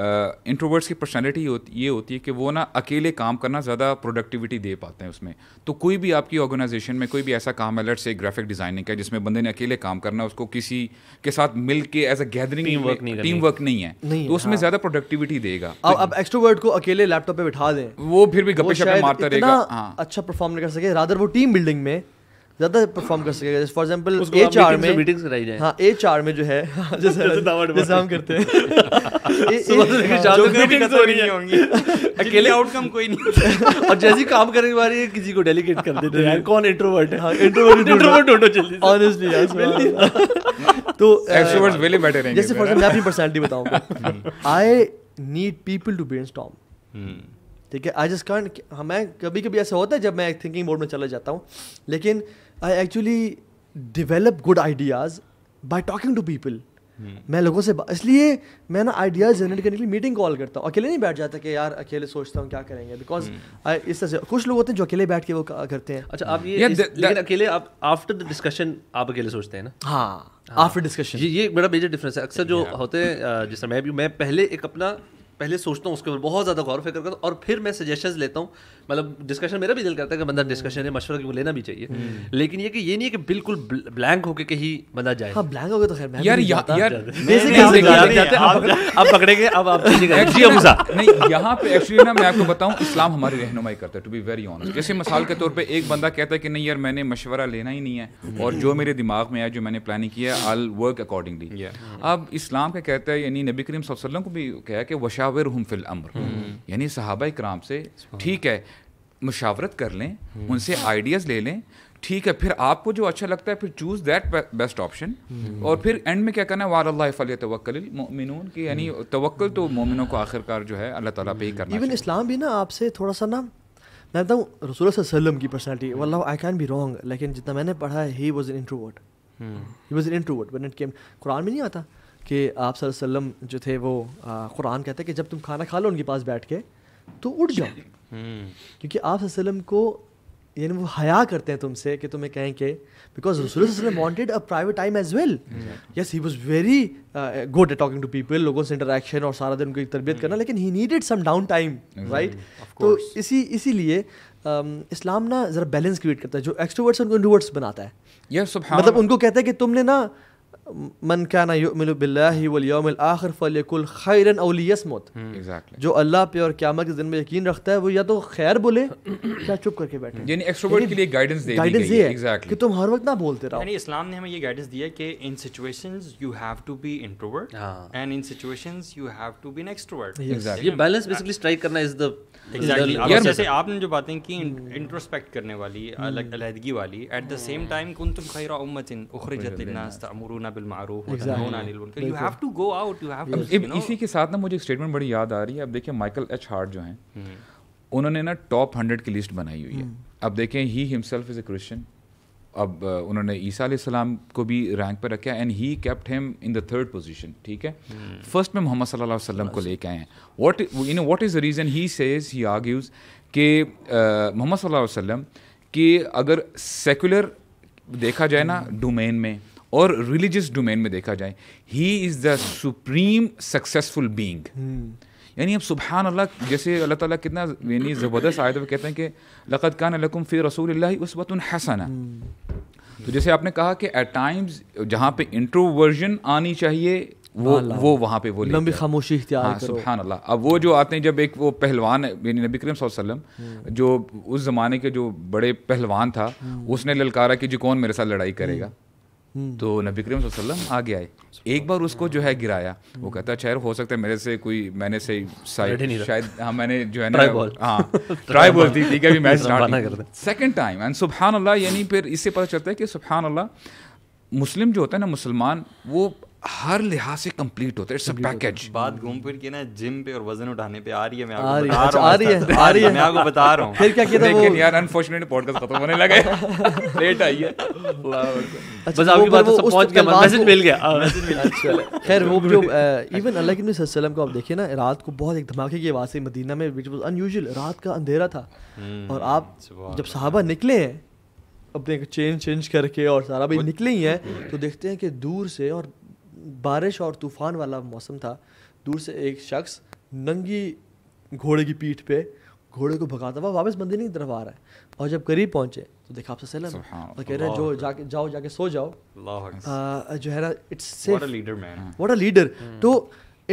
इंट्रोवर्ट्स की पर्सनैलिटी ये होती है कि वो ना अकेले काम करना ज़्यादा प्रोडक्टिविटी दे पाते हैं उसमें तो कोई भी आपकी ऑर्गेनाइजेशन में कोई भी ऐसा काम है लेट से ग्राफिक डिज़ाइनिंग का जिसमें बंदे ने अकेले काम करना उसको किसी के साथ मिल के as a gathering team work नहीं, टीम वर्क नहीं है नहीं, तो उसमें हाँ। ज़्यादा प्रोडक्टिविटी देगा अब तो अब एक्सट्रोवर्ट को अकेले लैपटॉप पर बिठा दें वो फिर भी गपे शपे मारता रहेगा हाँ। अच्छा परफॉर्म नहीं कर सके रादर वो टीम बिल्डिंग में ज्यादा परफॉर्म कर सकेगा फॉर एग्जाम्पल एच आर में मीटिंग कराई जाए हाँ एच आर में जो है जैसे जैसे हम करते हैं हाँ, अकेले आउटकम कोई नहीं और जैसे काम करने वाली किसी को डेलीगेट कर देते हैं कौन इंट्रोवर्ट है इंट्रोवर्ट हाँ, इंट्रोवर्ट ढूंढो जल्दी ऑनेस्टली हाँ। तो एक्सट्रोवर्ट्स वेली बेटर हैं जैसे फॉर एग्जांपल मैं अपनी personality I need people to brainstorm ठीक है आई जस्ट कांट मैं कभी कभी ऐसा होता है जब मैं थिंकिंग मोड में चला जाता हूँ लेकिन I actually develop good ideas by talking to people मैं लोगों से इसलिए मैं ना आइडियाज जनरेट करने के लिए मीटिंग कॉल करता हूँ अकेले नहीं बैठ जाता कि यार अकेले सोचता हूँ क्या करेंगे बिकॉज hmm. इस तरह से कुछ लोग होते हैं जो अकेले बैठ के वो करते हैं अच्छा आप ये yeah, इस, लेकिन अकेले आप आफ्टर द डिस्कशन आप अकेले सोचते हैं ना हाँ आफ्टर हाँ। डिस्कशन ये ये बड़ा मेजर डिफरेंस है अक्सर जो होते हैं जिस मैं भी मैं पहले एक अपना पहले सोचता हूँ उसके ऊपर बहुत ज़्यादा गौर फिक्र करता हूँ और फिर मैं सजेशन लेता हूँ मतलब डिस्कशन मेरा भी दिल करता है कि बंदा डिस्कशन है मशवरा को लेना भी चाहिए हम्म। लेकिन ये कि ये नहीं है कि बिल्कुल ब्लैंक होके कहीं बंदा जाए हाँ ब्लैंक होके तो खैर यार यार अब पकड़ेंगे अब आप जी नहीं यहाँ पे एक्चुअली ना मैं आपको बताऊँ इस्लाम हमारी रहनुमाई करता है टू बी वेरी ऑनेस्ट जैसे मिसाल के तौर पे एक बंदा कहता है कि नहीं यार मैंने मशवरा लेना ही नहीं है और जो मेरे दिमाग में आया जो मैंने प्लानिंग किया आई वर्क अकॉर्डिंगली अब इस्लाम का कहता है यानी नबी करीम सल्लल्लाहु अलैहि वसल्लम को भी कहा कि वशावर हम फिल अम्र हम्म। यानी सहाबा इकराम से ठीक है मुशावरत कर लें हम्म। उनसे आइडियाज़ ले लें ठीक है फिर आपको जो अच्छा लगता है फिर चूज़ दैट बेस्ट ऑप्शन और फिर एंड में क्या करना है वाल फल तवक्ल मोमिनून की यानी तवक्ल तो मोमिनों को आखिरकार जो है अल्लाह ताला पे ही करना इवन इस्लाम भी ना आपसे थोड़ा सा ना मैं बताऊँ रसूल सल्लम की पर्सनैलिटी वल्लाह आई कैन बी रॉन्ग लेकिन जितना मैंने पढ़ा है he was an introvert he was an introvert but it came Quran में नहीं आता कि आप सल्लम जो थे वो कुरान कहते हैं कि जब तुम खाना खा लो उनके पास बैठ के तो उठ जाओ हम्म। क्योंकि आप वसलम को यानी वो हया करते हैं तुमसे कि तुम्हें कहें कि बिकॉज रसूल wanted a private time as well yes he was very good at talking to people लोगों से इंटरेक्शन और सारा दिन उनको एक तरबियत hmm. करना लेकिन he needed some down time right तो इसी इसीलिए um, इस्लाम ना ज़रा बैलेंस क्रिएट करता है जो एक्सट्रोवर्ट्स उनको इंट्रोवर्ट्स बनाता है मतलब उनको कहता है कि तुमने ना मन क्या ना युमिल आखिर खैर खैरन अलियसमत जो अल्लाह पे और क्या के दिन में यकीन रखता है वो या तो खैर बोले या चुप करके बैठे यानी एक्सट्रोवर्ट के लिए गाइडेंस दे गाइडेंस ये है exactly. कि तुम हर वक्त ना बोलते रहो यानी इस्लाम ने हमें ये गाइडेंस दिया है कि in situations you have to be introvert and in situations you have to be an extrovert ये बैलेंस बेसिकली स्ट्राइक करना इज द एग्जैक्टली जैसे आपने जो बातें की इंट्रोस्पेक्ट करने वाली अलग अलहदगी वाली एट द सेम टाइम कुंतुम खैरा उम्मतिन उखरिजत लिन्नास तामुरुना इसी के साथ ना मुझे स्टेटमेंट बड़ी याद आ रही है अब देखिए माइकल एच हार्ट जो हैं हम्म। उन्होंने ना टॉप हंड्रेड की लिस्ट बनाई हुई है हम्म। अब देखें he himself is a Christian अब उन्होंने ईसा सलाम को भी रैंक पर रखा and he kept him in the third position ठीक है फर्स्ट हम्म। में मोहम्मद सल्लल्लाहु अलैहि वसल्लम को लेके आए हैं what you know what is the reason he says he argues कि मोहम्मद सल्लल्लाहु अलैहि वसल्लम कि अगर सेकुलर देखा जाए ना डोमेन में और रिलीजियस डोमेन में देखा जाए he is the supreme successful being यानी अब सुबहान अल्लाह जैसे अल्लाह ताला कितना यानी ज़बरदस्त आयत में कहते हैं कि लक़त कान लकुम फिर रसूल उस उसबत हसना hmm. तो जैसे आपने कहा कि एट टाइम्स जहाँ पे इंट्रोवर्जन आनी चाहिए वो वो वहाँ पे वो लंबी खामोशी हाँ सुबहान अल्लाह अब वो जो आते हैं जब एक वो पहलवान यानी नबी करीम वसल्लम hmm. जो उस ज़माने के जो बड़े पहलवान था hmm. उसने ललकारा कि जी कौन मेरे साथ लड़ाई करेगा हम्म। तो नबी करीम वसल्लम आगे आए एक बार उसको जो है गिराया वो हम्म। कहता है शायर हो सकता है मेरे से कोई मैंने से शायद शायद हाँ मैंने जो है ना हाँ ट्राई बोल दी ठीक है match start second time and सुबहान अल्लाह यानी फिर इससे पता चलता है कि सुबहान अल्लाह मुस्लिम जो होता है ना मुसलमान वो हर लिहाज से कंप्लीट होता है इट्स अ पैकेज बात घूम फिर के ना जिम पे और वजन उठाने पे आ रही है मैं आ रही है अच्छा, आ रही है आ रही है मैं आपको बता रहा हूं फिर क्या किया लेकिन यार अनफॉर्चुनेटली पॉडकास्ट खत्म होने लगा लेट आई है बस अच्छा, आपकी बात सब पहुंच तो गया मैसेज मिल गया मैसेज हाँ। मिल गया खैर वो जो इवन अल्लाह के नबी सल्लल्लाहु को आप देखिए ना रात को बहुत एक धमाके की आवाज़ से मदीना में व्हिच वाज अनयूजुअल रात का अंधेरा था हम्म, और आप जब सहाबा निकले हैं अपने चेंज चेंज करके और सारा भाई निकले ही हैं तो देखते हैं कि दूर से और बारिश और तूफ़ान वाला मौसम था दूर से एक शख्स नंगी घोड़े की पीठ पे घोड़े को भगाता हुआ वापस मंदिर की तरफ आ रहा है और जब करीब पहुंचे तो देखा आपसे सलम और कह रहे हैं जो जाके जाओ जाके सो जाओ आ, जो है ना it's what a leader man what a leader तो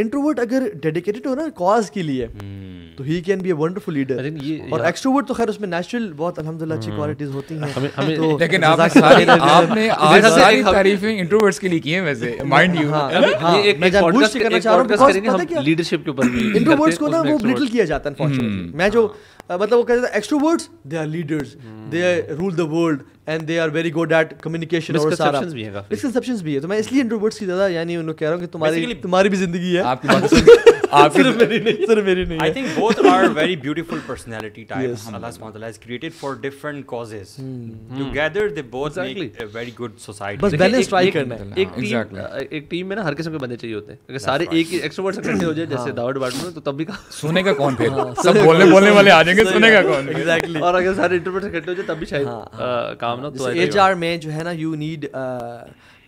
इंट्रोवर्ट अगर डेडिकेटेड हो ना कॉज के लिए hmm. तो he can be a wonderful leader और एक्सट्रोवर्ट तो खैर उसमें नेचुरल बहुत अल्हम्दुलिल्लाह अच्छी क्वालिटीज hmm. होती हैं हमें तो लेकिन आप सारे आपने आज सारी तारीफें इंट्रोवर्ट्स के लिए की हैं वैसे माइंड हाँ, यू हाँ, ये एक मैं पॉडकास्ट करना चाह रहा हूं करेंगे हम लीडरशिप के ऊपर इंट्रोवर्ट्स को ना वो ब्रिटल किया जाता है अनफॉर्चूनेटली hmm. मैं जो हाँ। मतलब वो कहते हैं extroverts they are leaders they rule the world and they are very good at communication और सारा भी है मिसकंसेप्शंस भी है तो मैं इसलिए इंट्रोवर्ट्स की ज्यादा यानी उन लोग कह रहा हूं कि तुम्हारी तुम्हारी भी जिंदगी है आपकी बात सिर्फ मेरी नहीं सिर्फ मेरी नहीं I think both are very beautiful personality Allah तआला has created for different causes together they both make a very good society बस बैलेंस ट्राई करना है एक टीम एक टीम में ना हर किस्म के बंदे चाहिए होते हैं अगर सारे एक ही एक्सट्रोवर्ट इकट्ठे हो जाए जैसे हाँ। दावत बाट में तो तब भी का कौन फिर हाँ, सब बोलने बोलने वाले आ जाएंगे का कौन एग्जैक्टली और अगर सारे इंट्रोवर्ट इकट्ठे हो जाए तब भी शायद हाँ, काम ना तो एचआर में जो है ना you need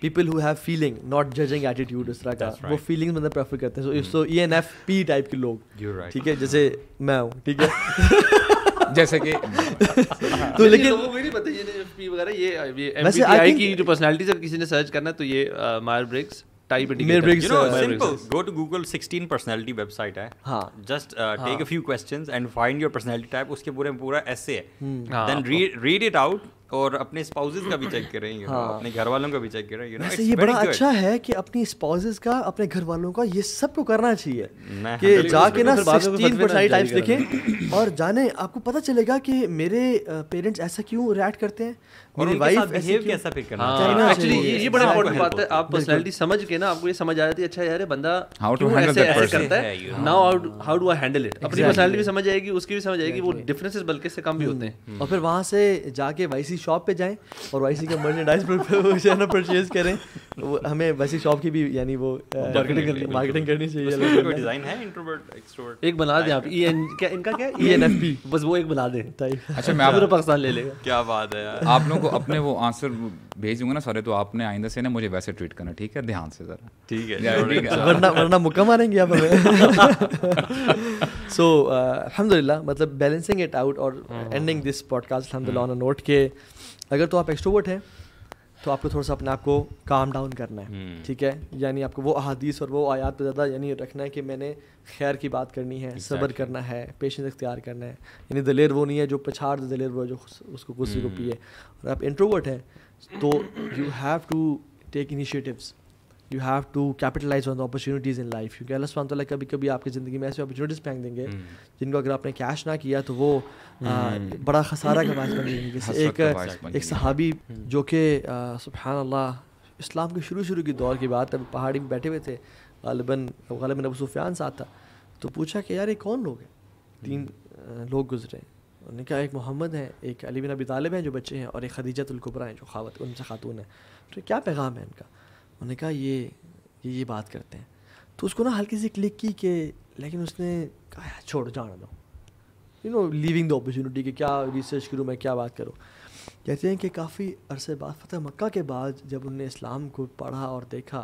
people who have feeling not judging attitude इस तरह का वो फीलिंग मतलब प्रेफर करते हैं so E N F P type के लोग ठीक है जैसे मैं हूँ ठीक है जैसे कि तो लेकिन वो को नहीं पता ये एफपी e वगैरह ये ये एमबीटीआई की जो पर्सनालिटी सब किसी ने सर्च करना है तो ये Myers Briggs type indicator you know simple go to Google 16 personality website है हां just take a few questions and find your personality type उसके पूरे पूरा एसे है देन रीड इट आउट और अपने स्पाउसेस का भी चेक करें यू हाँ. अपने घर वालों का भी चेक करें यू नो ये बड़ा good. अच्छा है कि अपनी स्पाउसेस का अपने घर वालों का ये सब को करना चाहिए कि जाके ना सिक्सटीन पर्सनल टाइप्स देखें और जाने आपको पता चलेगा कि मेरे पेरेंट्स ऐसा क्यों रिएक्ट करते हैं और फिर आप आपको समझ आ है से और जाके वाईसी शॉप पे और वाईसी का परचेज करें हमें वैसी शॉप की भी यानी वो मार्केटिंग करनी चाहिए एक बना दें आप e इनका क्या ई एन एफ बस वो एक बना दें अच्छा मैं पाकिस्तान ले लेगा क्या बात है आप लोगों को अपने वो आंसर भेज दूंगा ना सारे तो आपने आइंदा से ना मुझे वैसे ट्रीट करना ठीक है ध्यान से ज़रा ठीक है वरना वरना मुक्का मारेंगे आप हमें सो अलहमदिल्ला uh, मतलब बैलेंसिंग इट आउट और एंडिंग दिस पॉडकास्ट अलहमदिल्ला ऑन अ नोट के अगर तो आप एक्सट्रोवर्ट हैं तो आपको थोड़ा सा अपने आप को काम डाउन करना है हम्म। ठीक है यानी आपको वो अहादीस और वो आयात पर ज़्यादा यानी रखना है कि मैंने खैर की बात करनी है सब्र करना है पेशेंस इख्तियार करना है यानी दलेर वो नहीं है जो पछाड़ दलेर वो है जो उसको कुर्सी को हम्म। पिए और आप इंट्रोवर्ट हैं तो you have to take initiatives you have to capitalize on the opportunities in life क्योंकि अल्लाह सुबह कभी कभी आपकी ज़िंदगी में ऐसी अपॉर्चुनिटीज़ फेंक देंगे हम्म। जिनको अगर आपने कैश ना किया तो वो हम्म। बड़ा खसारा का बायस बन एक एक सहाबी हम्म। जो कि सुबहान अल्लाह इस्लाम के शुरू शुरू की दौर की बात है पहाड़ी में बैठे हुए थे गालिबन गालिबन अबू सुफियान साथ था तो पूछा कि यार ये कौन लोग हैं तीन लोग गुजरे उन्होंने कहा एक मोहम्मद है एक अली बिन अबी तालिब हैं जो बच्चे हैं और एक खदीजतुल्कुबरा हैं जो खावत उनसे खातून है तो क्या पैगाम है इनका उन्होंने कहा ये ये ये बात करते हैं तो उसको ना हल्की सी क्लिक की कि लेकिन उसने कहा छोड़ जाने दो you know living the opportunity कि क्या रिसर्च करूँ मैं क्या बात करूँ कहते हैं कि काफ़ी अरसे बाद फतेह मक्का के बाद जब उनने इस्लाम को पढ़ा और देखा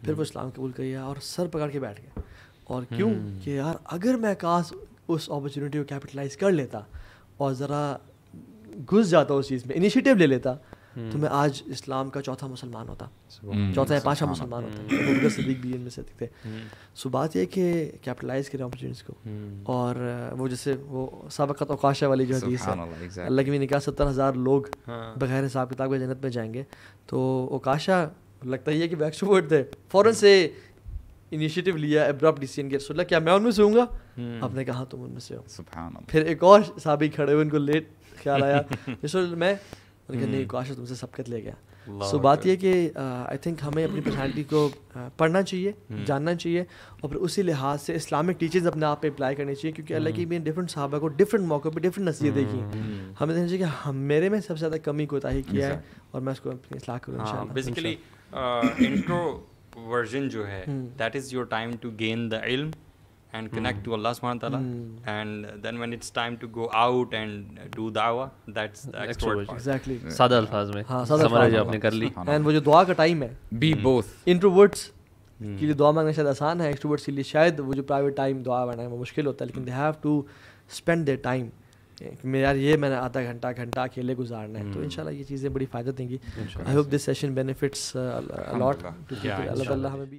फिर वो हम्म। इस्लाम कबूल कर गया और सर पकड़ के बैठ गया और हम्म। क्यों कि यार अगर मैं काश उस अपॉर्चुनिटी को कैपिटलाइज कर लेता और ज़रा घुस जाता उस चीज़ में इनिशिएटिव ले लेता हम्म। तो मैं आज इस्लाम का चौथा मुसलमान होता हम्म। चौथा या पाँचवा मुसलमान होता हम्म। सदीक भी इनमें से थे सो बात यह कि कैपिटलाइज करें अपॉर्चुनिटीज़ को और वो जैसे वो सबकत अवकाशा वाली जो हदीस है अल्लाह की निकाह सत्तर हज़ार लोग हाँ। बगैर हिसाब किताब के जन्नत में जाएंगे तो अवकाशा लगता ही है कि बैक्सवर्ड थे फ़ौरन से इनिशिएटिव लिया एब्रप्ट डिसीजन के रसोल्ला क्या मैं उनमें से हूँ आपने कहा तुम उनमें से हो फिर एक और साबिक खड़े हुए उनको लेट ख्याल आया मैं मैंने कहा नहीं काश तुमसे सब सबकत ले गया सो बात यह कि आई थिंक हमें अपनी पर्सनैलिटी को पढ़ना चाहिए हम्म। जानना चाहिए और फिर उसी लिहाज से इस्लामिक टीचर्स अपने आप पे अप्लाई करनी चाहिए क्योंकि अल्लाह की मैंने डिफरेंट साहबा को डिफरेंट मौक़ों पर डिफरेंट नसीहत देखी हमें देखना तो चाहिए कि हम मेरे में सबसे ज़्यादा कमी कोताही किया है और मैं उसको अपनी असलाह करूँ बेसिकली इंट्रो वर्जन जो है that is your time to gain the इल्म and connect mm. to Allah subhanahu wa ta'ala. Mm. And then when it's time to go out and do dawah, that's the expert part. Exactly. सादा अल्फाज में समराइज आपने कर ली एंड वो जो दुआ का टाइम है be hmm. both. Introverts. Hmm. के लिए दुआ मांगना शायद आसान है एक्सट्रोवर्ट्स के लिए शायद वो जो प्राइवेट टाइम दुआ मांगना वो मुश्किल होता है लेकिन they have to spend their time मेरे यार ये मैंने आधा घंटा घंटा अकेले गुजारना है तो hmm. इंशाल्लाह ये चीज़ें बड़ी फ़ायदा देंगी I hope this session benefits a lot अल्लाह हमें भी